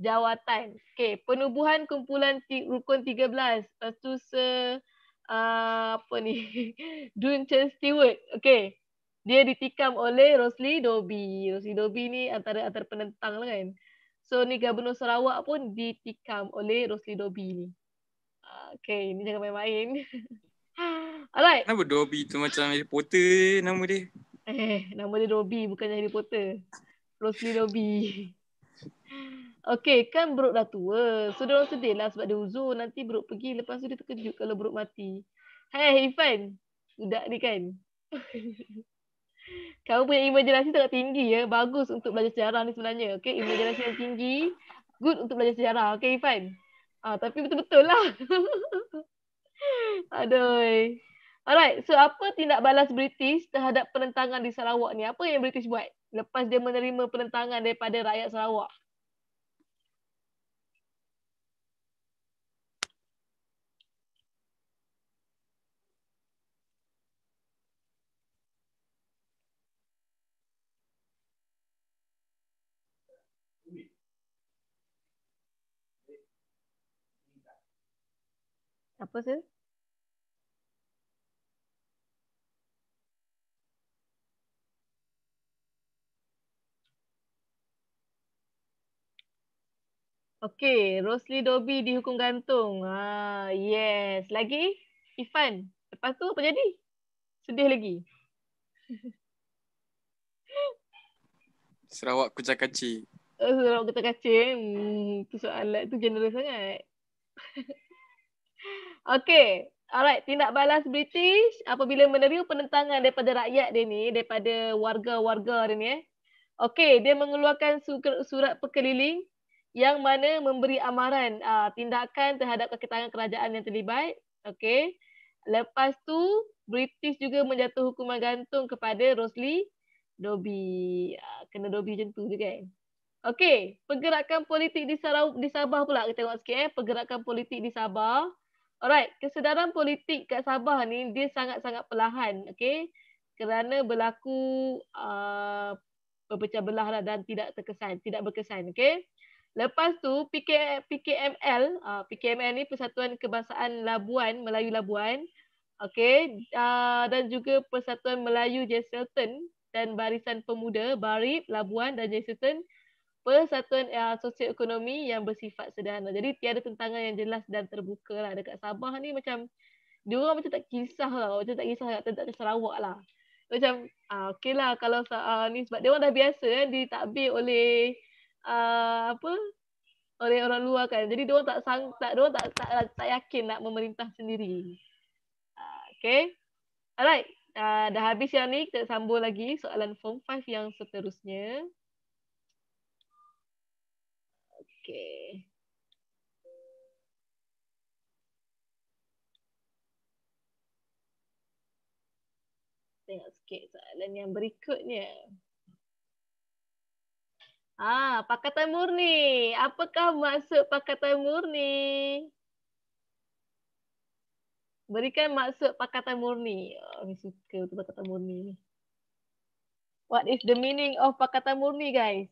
jawatan. Okey, penubuhan kumpulan rukun 13. Lepas tu se uh, apa ni Duncan Stewart okay dia ditikam oleh Rosli Dobby Rosli Dobby ni antara antara penentang lah kan so ni gubernur Sarawak pun ditikam oleh Rosli Dobby ni okay ah, okey ni jangan main-main alright kenapa Dobby tu macam Harry Potter nama dia eh nama dia Dobby bukan Harry Potter Rosli Dobby Okay, kan buruk dah tua. So, dia orang sedih lah sebab dia uzur. Nanti buruk pergi. Lepas tu dia terkejut kalau buruk mati. Hai, Ifan. Budak ni kan? Kamu punya imajinasi sangat tinggi ya. Bagus untuk belajar sejarah ni sebenarnya. Okey, imajinasi yang tinggi. Good untuk belajar sejarah. Okay Ifan. Ah, tapi betul-betul lah. Aduh. Alright, so apa tindak balas British terhadap penentangan di Sarawak ni? Apa yang British buat lepas dia menerima penentangan daripada rakyat Sarawak? Apa tu? Okey, Rosli Dobi dihukum gantung. Ha, ah, yes. Lagi Ifan. Lepas tu apa jadi? Sedih lagi. Sarawak kucak kaci. Oh, Sarawak kucak kaci. Hmm, tu soalan tu general sangat. Okay. Alright, tindak balas British apabila menerima penentangan daripada rakyat dia ni, daripada warga-warga dia ni eh. Okay, dia mengeluarkan surat pekeliling yang mana memberi amaran uh, tindakan terhadap kakitangan kerajaan yang terlibat. Okay. Lepas tu, British juga menjatuh hukuman gantung kepada Rosli Dobby. Uh, kena Dobby macam tu juga kan. Okay, pergerakan politik di, Sarawak, di Sabah pula. Kita tengok sikit eh. Pergerakan politik di Sabah. Alright, kesedaran politik kat Sabah ni dia sangat-sangat perlahan, okay? Kerana berlaku uh, berpecah belah lah dan tidak terkesan, tidak berkesan, okay? Lepas tu PK, PKML, uh, PKML ni Persatuan Kebangsaan Labuan, Melayu Labuan, okay? Uh, dan juga Persatuan Melayu Jesselton dan Barisan Pemuda, Barip Labuan dan Jesselton persatuan uh, eh, ekonomi yang bersifat sederhana. Jadi tiada tentangan yang jelas dan terbuka lah dekat Sabah ni macam dia orang macam tak kisah lah, macam tak kisah kat tentang Sarawak lah. Macam uh, ah, okay lah kalau uh, ni sebab dia orang dah biasa kan ditakbir oleh uh, apa oleh orang luar kan. Jadi dia orang tak sang tak dia orang tak tak, tak, tak, yakin nak memerintah sendiri. Uh, ah, okay. Alright. Uh, dah habis yang ni kita sambung lagi soalan form 5 yang seterusnya. que tengok sikit soalan yang berikutnya ah pakatan murni apakah maksud pakatan murni berikan maksud pakatan murni oh suka pakatan murni what is the meaning of pakatan murni guys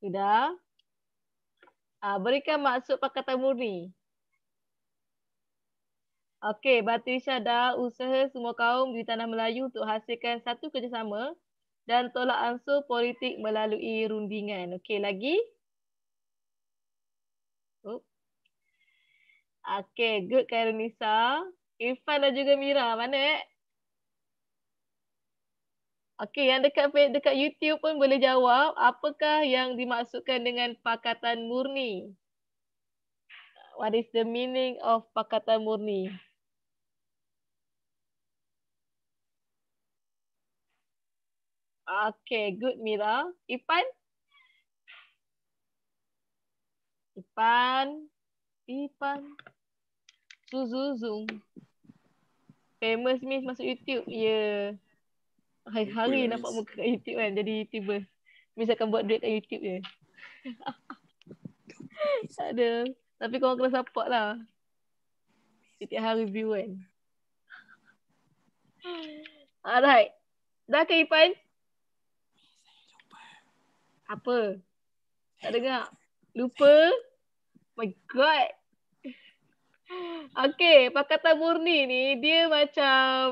Sudah. Ah, berikan maksud perkataan murni. Okey, Batu Isyada usaha semua kaum di Tanah Melayu untuk hasilkan satu kerjasama dan tolak ansur politik melalui rundingan. Okey, lagi. Okey, good Kairunisa. Irfan dan juga Mira, mana eh? Okey, yang dekat dekat YouTube pun boleh jawab. Apakah yang dimaksudkan dengan pakatan murni? What is the meaning of pakatan murni? Okay, good Mira. Ipan? Ipan? Ipan? Zuzuzung? Famous Miss masuk YouTube? Ya. Yeah hari-hari Betul, nampak muka kat YouTube kan jadi YouTuber. Misalkan buat duit kat YouTube je. tak ada. Tapi korang kena support lah. Setiap hari view kan. Alright. Dah ke Ipan? Apa? Tak dengar? Lupa? My God. Okay, Pakatan Murni ni dia macam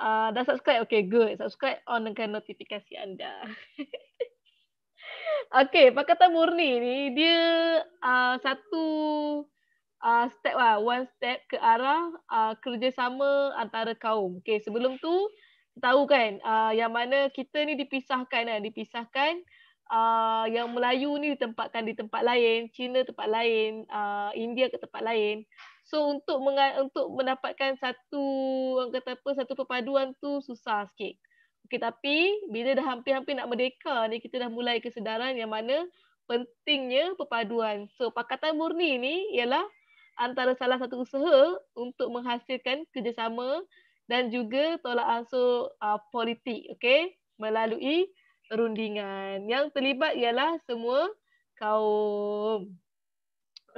Uh, ah, dah subscribe? Okay, good. Subscribe, onkan notifikasi anda. okay, Pakatan Murni ni, dia uh, satu uh, step lah. One step ke arah uh, kerjasama antara kaum. Okay, sebelum tu, tahu kan uh, yang mana kita ni dipisahkan lah, Dipisahkan uh, yang Melayu ni ditempatkan di tempat lain, Cina tempat lain, uh, India ke tempat lain. So untuk untuk mendapatkan satu orang kata apa satu perpaduan tu susah sikit. Okey tapi bila dah hampir-hampir nak merdeka ni kita dah mulai kesedaran yang mana pentingnya perpaduan. So pakatan murni ni ialah antara salah satu usaha untuk menghasilkan kerjasama dan juga tolak ansur uh, politik okey melalui rundingan. Yang terlibat ialah semua kaum.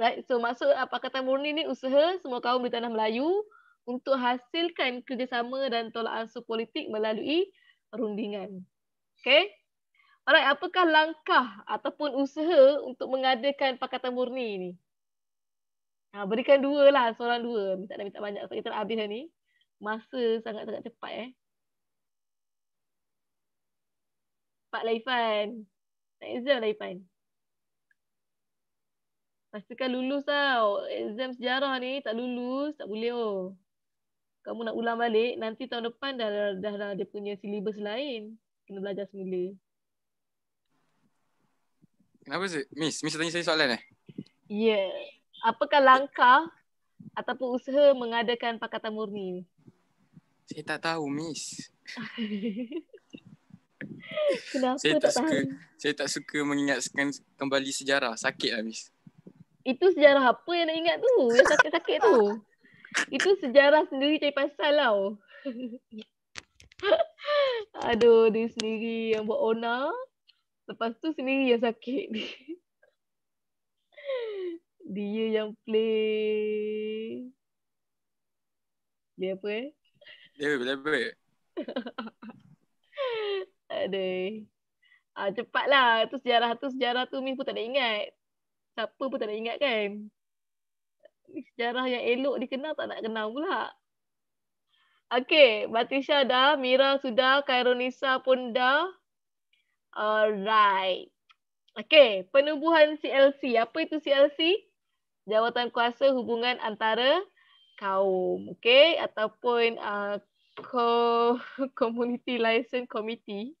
Right? So maksud ah, kata Murni ni usaha semua kaum di tanah Melayu untuk hasilkan kerjasama dan tolak ansur politik melalui rundingan. Okay? Alright, apakah langkah ataupun usaha untuk mengadakan Pakatan Murni ni? Ha, ah, berikan dua lah, soalan dua. Minta nak minta banyak sebab kita nak habis ni. Masa sangat-sangat cepat eh. Pak Laifan. Tak exam Laifan. Pastikan lulus tau. Exam sejarah ni tak lulus, tak boleh oh. Kamu nak ulang balik, nanti tahun depan dah dah, dah, dah dia punya silibus lain. Kena belajar semula. Kenapa sih? Miss, Miss tanya saya soalan eh? Ya. Yeah. Apakah langkah ataupun usaha mengadakan Pakatan Murni? Saya tak tahu, Miss. Kenapa saya tak, tak suka, tahan? Saya tak suka mengingatkan kembali sejarah. Sakitlah, Miss itu sejarah apa yang nak ingat tu? Yang sakit-sakit tu. itu sejarah sendiri cari pasal tau. Aduh, dia sendiri yang buat onar. Lepas tu sendiri yang sakit. dia yang play. Dia apa eh? Dia apa? Aduh. Ah, cepatlah. Tu sejarah tu sejarah tu Min pun tak ada ingat siapa pun tak nak ingat kan sejarah yang elok dikenal tak nak kenal pula Okay, Batisha dah, Mira sudah, kaironisa pun dah. Alright. Okay, penubuhan CLC. Apa itu CLC? Jawatan Kuasa Hubungan Antara Kaum. Okay, ataupun uh, Co Community License Committee.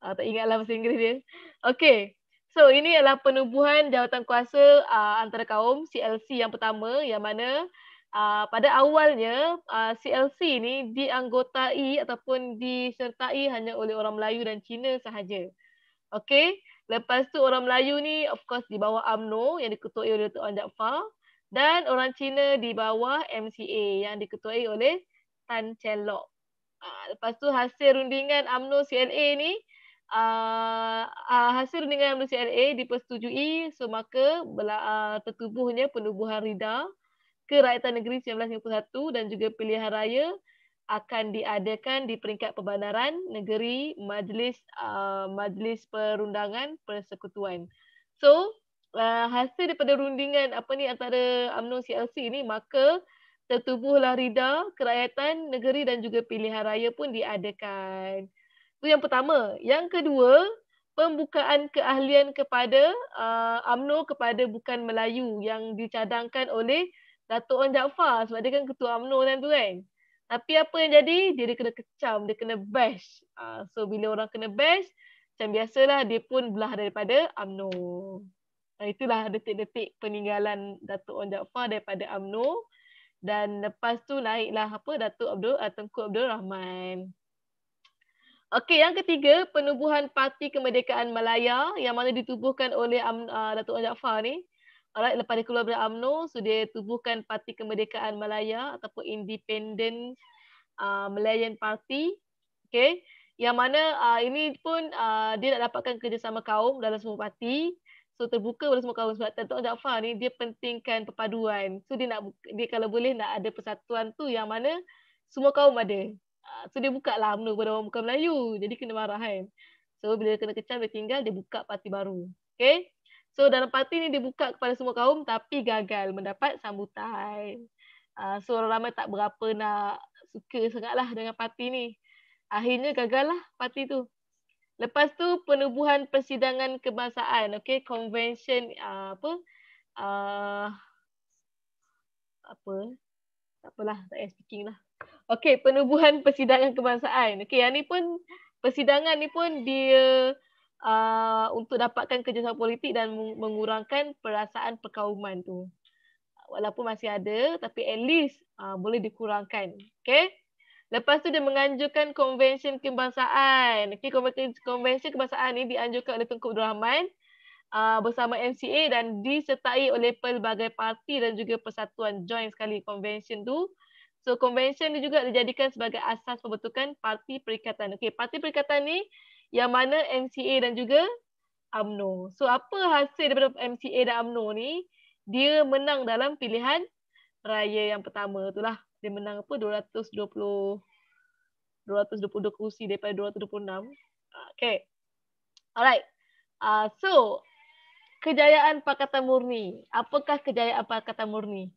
Uh, tak ingatlah bahasa Inggeris dia. Okay, So ini adalah penubuhan jawatan kuasa uh, antara kaum CLC yang pertama yang mana uh, pada awalnya uh, CLC ini dianggotai ataupun disertai hanya oleh orang Melayu dan Cina sahaja. Okey, lepas tu orang Melayu ni of course di bawah AMNO yang diketuai oleh Tuan Jaafar dan orang Cina di bawah MCA yang diketuai oleh Tan Chen Lok. Uh, ah, lepas tu hasil rundingan AMNO CLA ni uh, uh, hasil rundingan melalui CRA dipersetujui semaka bela, uh, tertubuhnya penubuhan RIDA ke rakyatan negeri 1951 dan juga pilihan raya akan diadakan di peringkat perbandaran negeri majlis uh, majlis perundangan persekutuan. So uh, hasil daripada rundingan apa ni antara UMNO CLC ini maka tertubuhlah RIDA, kerakyatan negeri dan juga pilihan raya pun diadakan. Itu yang pertama. Yang kedua, pembukaan keahlian kepada uh, UMNO kepada bukan Melayu yang dicadangkan oleh Datuk Wan Jaafar sebab dia kan ketua UMNO dan tu kan. Tapi apa yang jadi? Dia, dia kena kecam, dia kena bash. Uh, so bila orang kena bash, macam biasalah dia pun belah daripada UMNO. Uh, itulah detik-detik peninggalan Datuk Wan Jaafar daripada UMNO. Dan lepas tu naiklah apa Datuk Abdul uh, Tengku Abdul Rahman. Okey, yang ketiga, penubuhan Parti Kemerdekaan Malaya yang mana ditubuhkan oleh uh, Datuk Ong Jaafar ni. Alright, lepas dia keluar dari UMNO, so dia tubuhkan Parti Kemerdekaan Malaya ataupun Independent uh, Malayan Party. Okey. Yang mana uh, ini pun uh, dia nak dapatkan kerjasama kaum dalam semua parti. So terbuka pada semua kaum sebab Datuk Jaafar ni dia pentingkan perpaduan. So dia nak dia kalau boleh nak ada persatuan tu yang mana semua kaum ada. Ah, so dia buka lah UMNO kepada orang bukan Melayu. Jadi kena marah kan. So bila kena kecam dia tinggal dia buka parti baru. Okay. So dalam parti ni dia buka kepada semua kaum tapi gagal mendapat sambutan. Uh, so orang ramai tak berapa nak suka sangat lah dengan parti ni. Akhirnya gagal lah parti tu. Lepas tu penubuhan persidangan kebangsaan. Okay. Convention uh, apa. Uh, apa. Tak apalah. Tak payah speaking lah. Okey, penubuhan persidangan kebangsaan. Okey, yang ni pun persidangan ni pun dia uh, untuk dapatkan kerjasama politik dan mengurangkan perasaan perkauman tu. Walaupun masih ada, tapi at least uh, boleh dikurangkan. Okey. Lepas tu dia menganjurkan konvensyen kebangsaan. Okey, konvensyen, konvensyen kebangsaan ni dianjurkan oleh Tunku Abdul Rahman uh, bersama NCA dan disertai oleh pelbagai parti dan juga persatuan join sekali konvensyen tu. So convention ni juga dijadikan sebagai asas pembentukan parti perikatan. Okey, parti perikatan ni yang mana MCA dan juga AMNO. So apa hasil daripada MCA dan AMNO ni? Dia menang dalam pilihan raya yang pertama itulah. Dia menang apa 220 222 kerusi daripada 226. Okey. Alright. Uh, so kejayaan Pakatan Murni. Apakah kejayaan Pakatan Murni?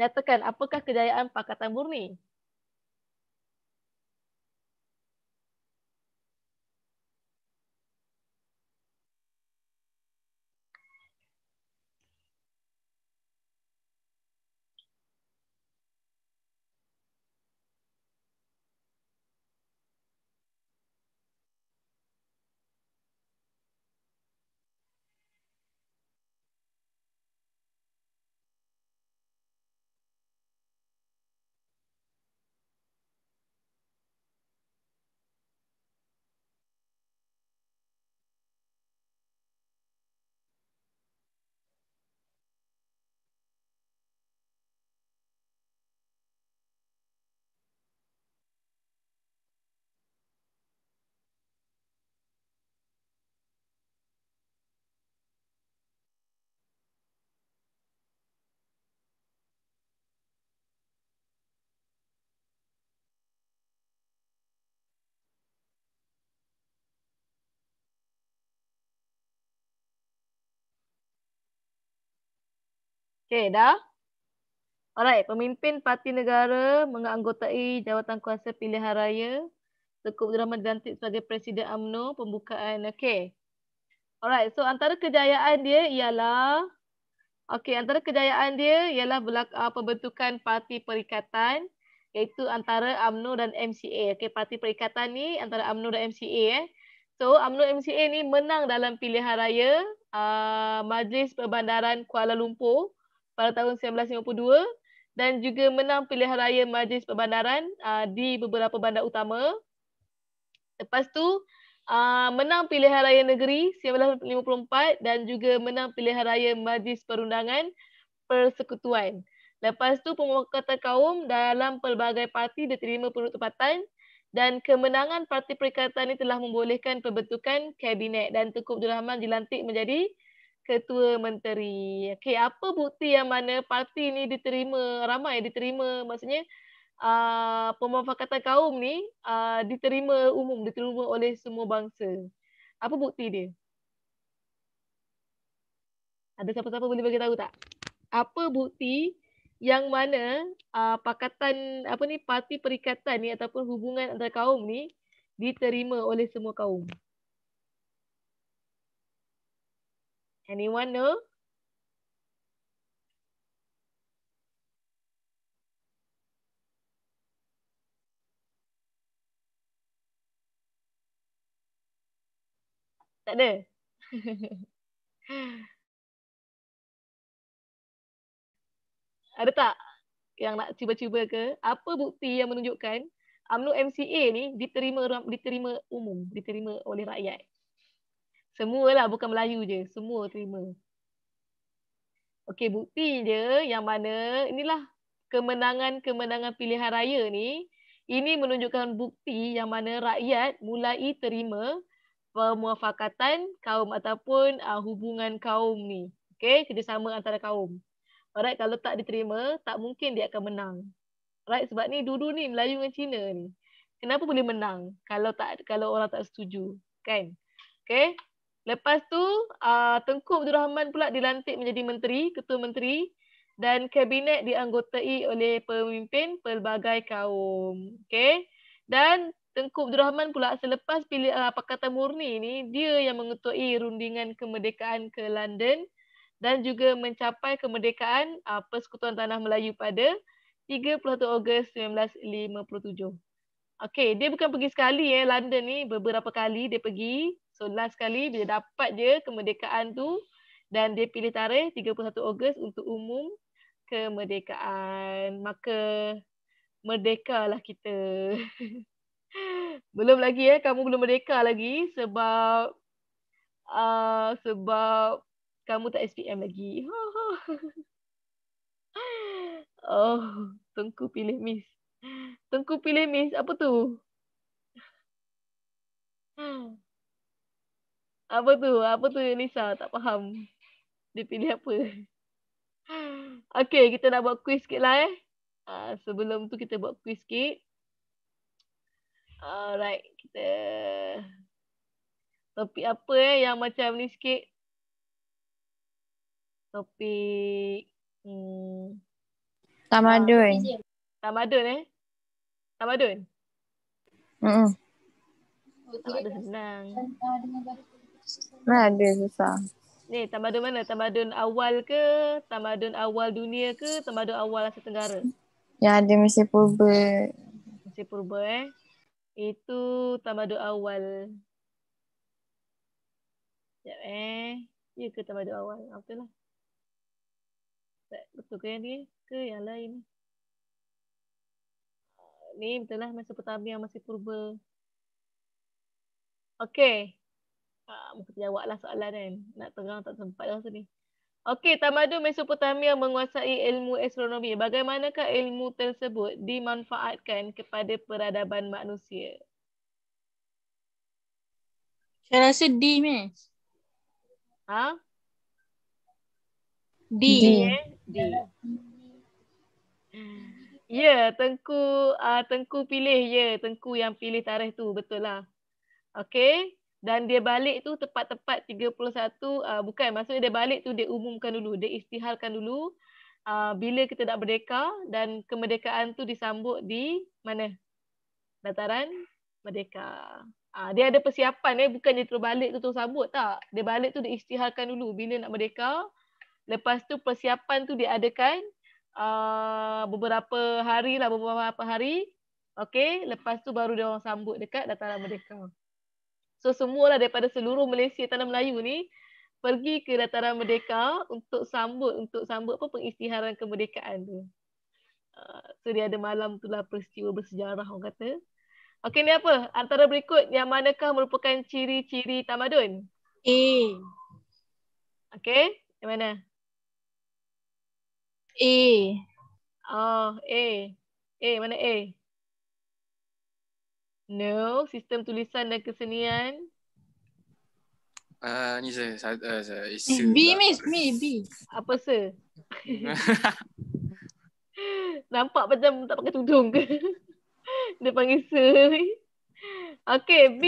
nyatakan apakah kejayaan Pakatan Murni? Okey, dah. Alright, pemimpin parti negara menganggotai jawatan kuasa pilihan raya. Tengku Abdurrahman dilantik sebagai Presiden AMNO pembukaan. Okey. Alright, so antara kejayaan dia ialah Okey, antara kejayaan dia ialah berlaku, uh, ah, pembentukan parti perikatan iaitu antara AMNO dan MCA. Okey, parti perikatan ni antara AMNO dan MCA eh. So, AMNO MCA ni menang dalam pilihan raya uh, Majlis Perbandaran Kuala Lumpur pada tahun 1952 dan juga menang pilihan raya majlis perbandaran uh, ah, di beberapa bandar utama. Lepas tu uh, menang pilihan raya negeri 1954 dan juga menang pilihan raya majlis perundangan persekutuan. Lepas tu pemerkataan kaum dalam pelbagai parti diterima penuh dan kemenangan Parti Perikatan ini telah membolehkan pembentukan kabinet dan Tukup Abdul Rahman dilantik menjadi ketua menteri. Okey, apa bukti yang mana parti ni diterima ramai diterima maksudnya uh, ah, pemanfaatan kaum ni uh, diterima umum diterima oleh semua bangsa. Apa bukti dia? Ada siapa-siapa boleh bagi tahu tak? Apa bukti yang mana uh, pakatan apa ni parti perikatan ni ataupun hubungan antara kaum ni diterima oleh semua kaum? Anyone know? Tak ada. ada tak yang nak cuba-cuba ke? Apa bukti yang menunjukkan UMNO MCA ni diterima diterima umum, diterima oleh rakyat? Semua lah bukan Melayu je. Semua terima. Okey bukti je, yang mana inilah kemenangan-kemenangan pilihan raya ni. Ini menunjukkan bukti yang mana rakyat mulai terima pemuafakatan kaum ataupun uh, hubungan kaum ni. Okey kerjasama antara kaum. Alright kalau tak diterima tak mungkin dia akan menang. Alright sebab ni dulu ni Melayu dengan Cina ni. Kenapa boleh menang kalau tak kalau orang tak setuju kan? okay? Lepas tu uh, ah, Tengku Abdul Rahman pula dilantik menjadi menteri, ketua menteri dan kabinet dianggotai oleh pemimpin pelbagai kaum. Okay? Dan Tengku Abdul Rahman pula selepas pilih ah, uh, Pakatan Murni ni dia yang mengetuai rundingan kemerdekaan ke London dan juga mencapai kemerdekaan uh, Persekutuan Tanah Melayu pada 31 Ogos 1957. Okey, dia bukan pergi sekali eh London ni beberapa kali dia pergi So last sekali bila dapat je kemerdekaan tu dan dia pilih tarikh 31 Ogos untuk umum kemerdekaan. Maka merdekalah kita. belum lagi ya, eh, kamu belum merdeka lagi sebab uh, sebab kamu tak SPM lagi. oh, Tengku pilih Miss. Tengku pilih Miss, apa tu? Hmm. Apa tu? Apa tu Lisa? Tak faham. Dia pilih apa? Okay, kita nak buat quiz sikit lah eh. Uh, sebelum tu kita buat quiz sikit. Alright, kita... Topik apa eh yang macam ni sikit? Topik... Hmm. Tamadun. Ah, tamadun eh? Tamadun? Mm -mm. Tamadun senang. Tamadun senang mana ada susah. Ni, tamadun mana? Tamadun awal ke? Tamadun awal dunia ke? Tamadun awal Asia Tenggara? Yang ada Mesir Purba. Mesir Purba eh. Itu tamadun awal. Sekejap eh. Ya ke tamadun awal? Apa ah, lah. Betul ke yang ni? Ke yang lain? Ni betul lah Mesir Purba yang Mesir Purba. Okay uh, mesti jawab lah soalan kan. Nak terang tak sempat rasa lah ni. Okey, tamadun Mesopotamia menguasai ilmu astronomi. Bagaimanakah ilmu tersebut dimanfaatkan kepada peradaban manusia? Saya rasa D, Mes. Ha? D. D. D. Eh? D. Ya, yeah, Tengku uh, Tengku pilih ya, yeah, Tengku yang pilih tarikh tu betul lah. Okey, dan dia balik tu tepat-tepat 31 uh, bukan maksudnya dia balik tu dia umumkan dulu dia istihalkan dulu uh, bila kita nak merdeka dan kemerdekaan tu disambut di mana dataran merdeka uh, dia ada persiapan eh bukan dia terus balik tu terus sambut tak dia balik tu dia istihalkan dulu bila nak merdeka lepas tu persiapan tu diadakan uh, beberapa hari lah beberapa hari okay, lepas tu baru dia orang sambut dekat dataran merdeka. So lah daripada seluruh Malaysia Tanah Melayu ni pergi ke dataran Merdeka untuk sambut untuk sambut apa pengisytiharan kemerdekaan tu. Uh, so dia ada malam itulah peristiwa bersejarah orang kata. Okey ni apa? Antara berikut yang manakah merupakan ciri-ciri tamadun? A. Okey, yang mana? A. Oh, A. A mana A? No, sistem tulisan dan kesenian. Ah, uh, ni saya saya uh, isu. Lah. B miss me B. Apa se? Nampak macam tak pakai tudung ke? Dia panggil sir. Okay, B.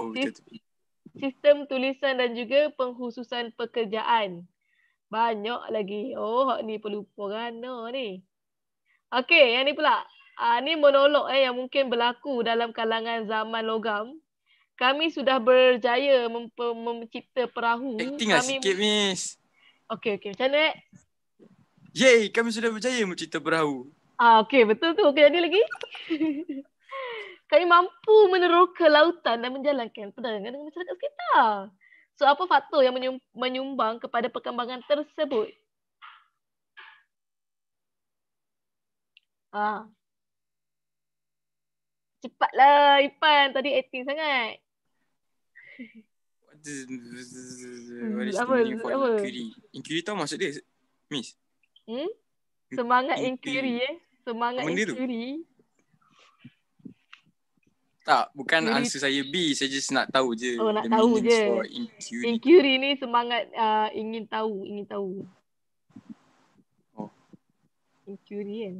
Oh, sistem tulisan dan juga penghususan pekerjaan. Banyak lagi. Oh, ni perlu orang ni. Okay, yang ni pula. Ah, ni monolog eh, yang mungkin berlaku dalam kalangan zaman logam. Kami sudah berjaya mem- mencipta perahu. Acting lah kami... sikit, Miss. Okay, okay. Macam mana, eh? Yay, kami sudah berjaya mencipta perahu. Ah, okay, betul tu. Okay, jadi lagi. kami mampu meneroka lautan dan menjalankan perdagangan dengan masyarakat sekitar. So, apa faktor yang menyumbang kepada perkembangan tersebut? Ah, Cepatlah Ipan tadi acting sangat. Hmm, apa, apa? inquiry? Inquiry tau maksud dia miss. Hmm? Semangat inquiry, inquiry eh. Semangat Benda inquiry. Tu? Tak, bukan inquiry. answer saya B, saya just nak tahu je. Oh, nak tahu je. Inquiry. inquiry ni semangat uh, ingin tahu, ingin tahu. Oh. Inquiry Eh?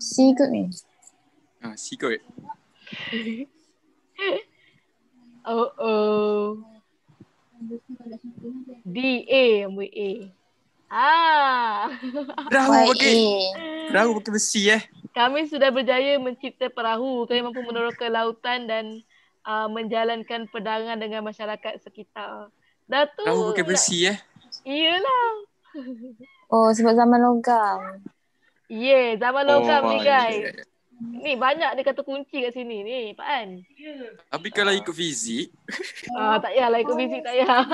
Secret Ah, secret. oh oh. D A M A. Ah. Perahu pakai. Perahu pakai besi eh. Kami sudah berjaya mencipta perahu. Kami mampu menurut ke lautan dan uh, menjalankan perdagangan dengan masyarakat sekitar. Datuk. Perahu pakai besi eh. Iyalah. Oh sebab zaman logam. Yeah, zaman oh, lokal ni guys. Yeah. Ni banyak dia kata kunci kat sini ni, Pak An. Tapi kalau ikut fizik. Ah, tak payahlah ikut fizik, tak payah.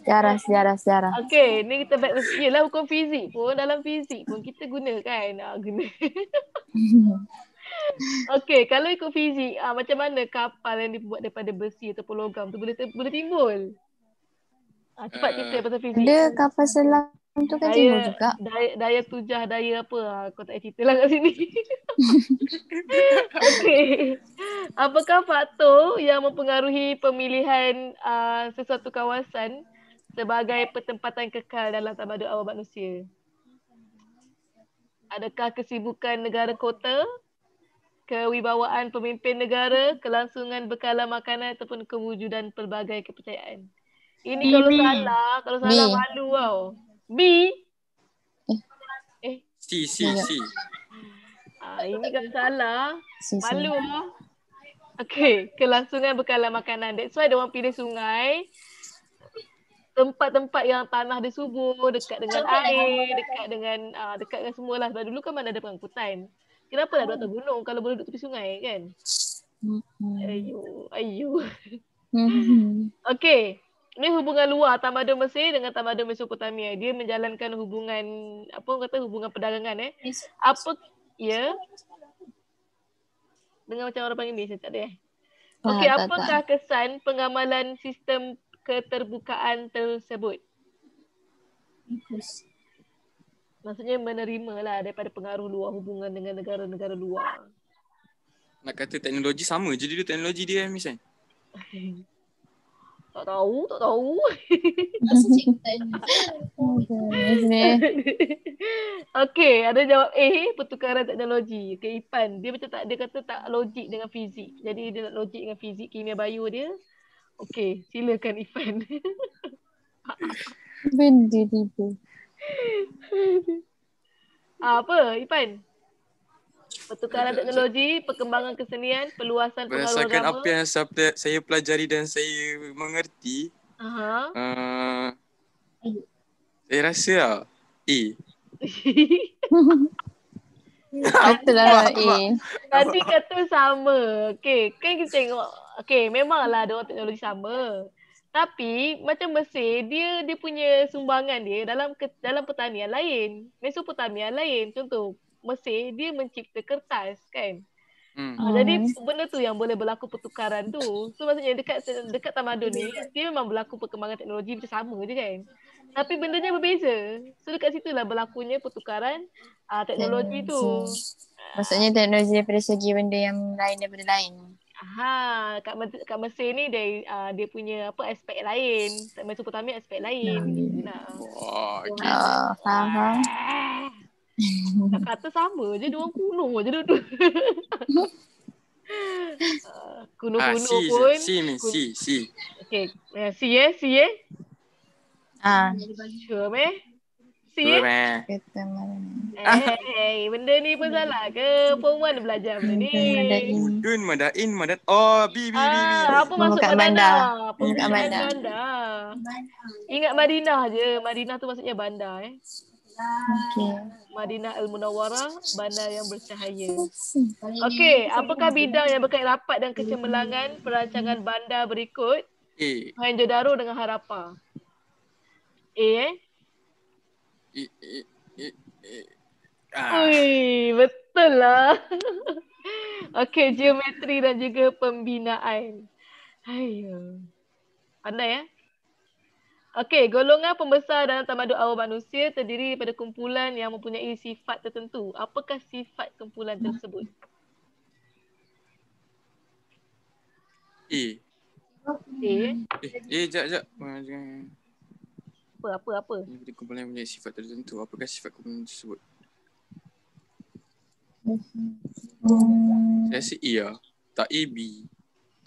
Sejarah, sejarah, sejarah. Okay, ni kita back to school lah hukum fizik pun. Dalam fizik pun kita guna kan. Ah, guna. okay, kalau ikut fizik, ah, macam mana kapal yang dibuat daripada besi ataupun logam tu boleh, boleh timbul? Ah, cepat cerita uh, pasal fizik. Dia kapal selam untuk kan daya, juga. Daya, daya tujah, daya apa. Ah, aku tak cerita lah kat sini. okay. Apakah faktor yang mempengaruhi pemilihan uh, sesuatu kawasan sebagai pertempatan kekal dalam tabadu awal manusia? Adakah kesibukan negara kota, kewibawaan pemimpin negara, kelangsungan bekalan makanan ataupun kewujudan pelbagai kepercayaan? Ini B, kalau B. salah, kalau B. salah malu tau. Wow. B. Eh. C, C, C. Ah, ini kan salah. Malu. Okay, kelangsungan sungai bekalan makanan. That's why dia orang pilih sungai. Tempat-tempat yang tanah dia subur, dekat dengan air, dekat dengan uh, dekat dengan semua lah. Sebab dulu kan mana ada pengangkutan. Kenapa lah hmm. atas gunung kalau boleh duduk tepi sungai kan? Ayuh, ayuh. Okay, ni hubungan luar tamadun Mesir dengan tamadun Mesopotamia. Dia menjalankan hubungan apa orang kata hubungan perdagangan eh. Apa ya? Dengan macam orang panggil saya tak ada eh. Ah, Okey, apakah kesan pengamalan sistem keterbukaan tersebut? Maksudnya menerima lah daripada pengaruh luar hubungan dengan negara-negara luar. Nak kata teknologi sama je dulu teknologi dia misalnya. Eh? Tak tahu, tak tahu. Oh, eh. okay, ada jawab A, pertukaran teknologi. Okay, dia macam tak, dia kata tak logik dengan fizik. Jadi dia nak logik dengan fizik, kimia bio dia. Okay, silakan Ipan. Benda tiba. apa, Ipan? pertukaran teknologi, perkembangan kesenian, perluasan pengalaman. Berdasarkan apa yang saya pelajari dan saya mengerti. Aha. Uh, saya rasa lah, A. Apalah A. Nanti kata sama. Okay, kan kita tengok. Okay, memanglah ada orang teknologi sama. Tapi macam Mesir, dia dia punya sumbangan dia dalam dalam pertanian lain. Mesopotamia lain. Contoh, Mesir dia mencipta kertas kan hmm. uh, jadi ah, benda tu yang boleh berlaku pertukaran tu so maksudnya dekat dekat tamadun ni dia memang berlaku perkembangan teknologi macam sama je kan tapi nya berbeza so dekat situlah berlakunya pertukaran uh, teknologi hmm. tu maksudnya teknologi daripada segi benda yang lain daripada lain Ha, kat, kat Mesir ni dia uh, dia punya apa aspek lain. Mesopotamia aspek lain. Nah. Wah, okay. Oh, tak kata sama je dia orang kuno je duduk. uh, kuno-kuno ah, si, pun. Si, si, si, si. Okay, eh, si eh, si eh. Ah. Sure, meh. Si? Eh. Eh. eh, benda ni pun salah ke? Perempuan dah belajar benda ni. Dun madain madat. Oh, bi bi bi. Ah, apa maksud Madinah? Bandar. Apa maksud Madinah? Ingat Madinah je. Madinah tu maksudnya bandar eh. Okay. Madinah Al Munawwarah, bandar yang bercahaya. Okey, apakah bidang yang berkait rapat dan kecemerlangan perancangan bandar berikut? A. Okay. Mohenjo dengan Harappa. A eh? E, e, e, e. Ah. Ui, betul lah. Okey, geometri dan juga pembinaan. Ayuh. Pandai ya? Eh? Okey, golongan pembesar dalam tamadun awal manusia terdiri pada kumpulan yang mempunyai sifat tertentu. Apakah sifat kumpulan tersebut? E. Okey. Eh, eh, jap, jap. Apa, apa, apa? Ini kumpulan yang mempunyai sifat tertentu. Apakah sifat kumpulan tersebut? Saya rasa E lah. Tak A, B.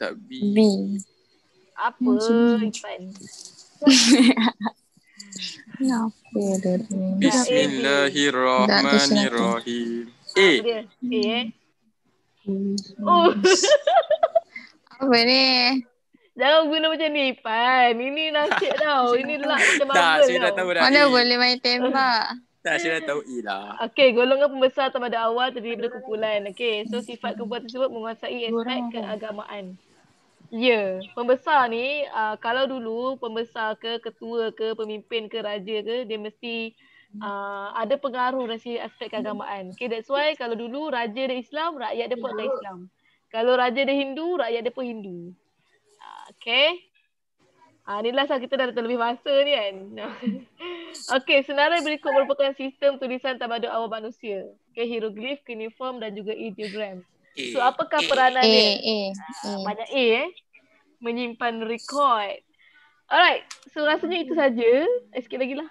Tak B. B. Apa, Ipan? Bismillahirrahmanirrahim. Eh. Eh. Oh. Apa ni? Jangan guna macam ni, Pan. Ini nasib tau. Ini lah macam mana. Tak, saya dah tahu dah. Mana eh. boleh main tembak? Tak, saya dah tahu E lah. Okay, golongan pembesar tamada awal terdiri daripada kumpulan. Okay, so sifat kebuatan tersebut menguasai aspek keagamaan. Ya, yeah. pembesar ni uh, kalau dulu pembesar ke ketua ke pemimpin ke raja ke dia mesti hmm. uh, ada pengaruh dari aspek keagamaan. Okay, that's why kalau dulu raja dia Islam, rakyat dia pun yeah. Hmm. Islam. Kalau raja dia Hindu, rakyat dia pun Hindu. Uh, okay. Uh, inilah sebab kita dah terlebih masa ni kan. okay, senarai berikut merupakan sistem tulisan tabadu awal manusia. Okay, hieroglif, kuneiform dan juga ideogram. So eh, apakah peranan A, eh, dia? Eh, A, ah, Banyak A eh menyimpan rekod. Alright, so rasanya itu saja. Eh, sikit lagi lah.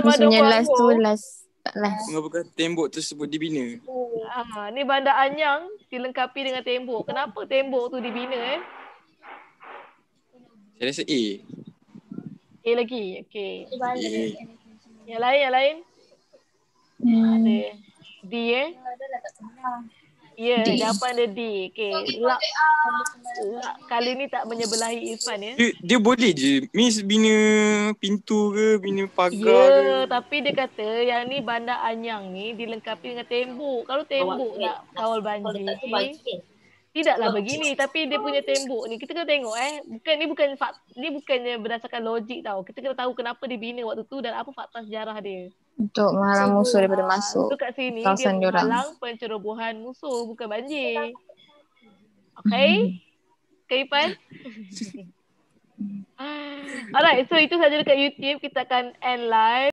Maksudnya last tu last. Tidak Mengapakah tembok tersebut dibina? Oh, ah, ni bandar Anyang dilengkapi dengan tembok. Kenapa tembok tu dibina eh? Saya rasa A. A lagi? Okay. A. Yang lain, yang lain? Hmm. Ada. D eh? Lah Ya, D. jawapan dia D. Okay. Ah, lak, lak, kali ni tak menyebelahi Irfan ya. Dia, dia boleh je. Miss bina pintu ke, bina pagar yeah, ke. Ya, tapi dia kata yang ni bandar Anyang ni dilengkapi dengan tembok. Kalau tembok nak kawal banjir. Kalau tak tu banjir tidaklah begini tapi dia punya tembok ni kita kena tengok eh bukan ni bukan fak, ni bukannya berdasarkan logik tau kita kena tahu kenapa dia bina waktu tu dan apa fakta sejarah dia untuk menghalang musuh daripada lah. masuk tu kat sini dia menghalang pencerobohan musuh bukan banjir hmm. Okay, kaipan alright so itu saja dekat youtube kita akan end live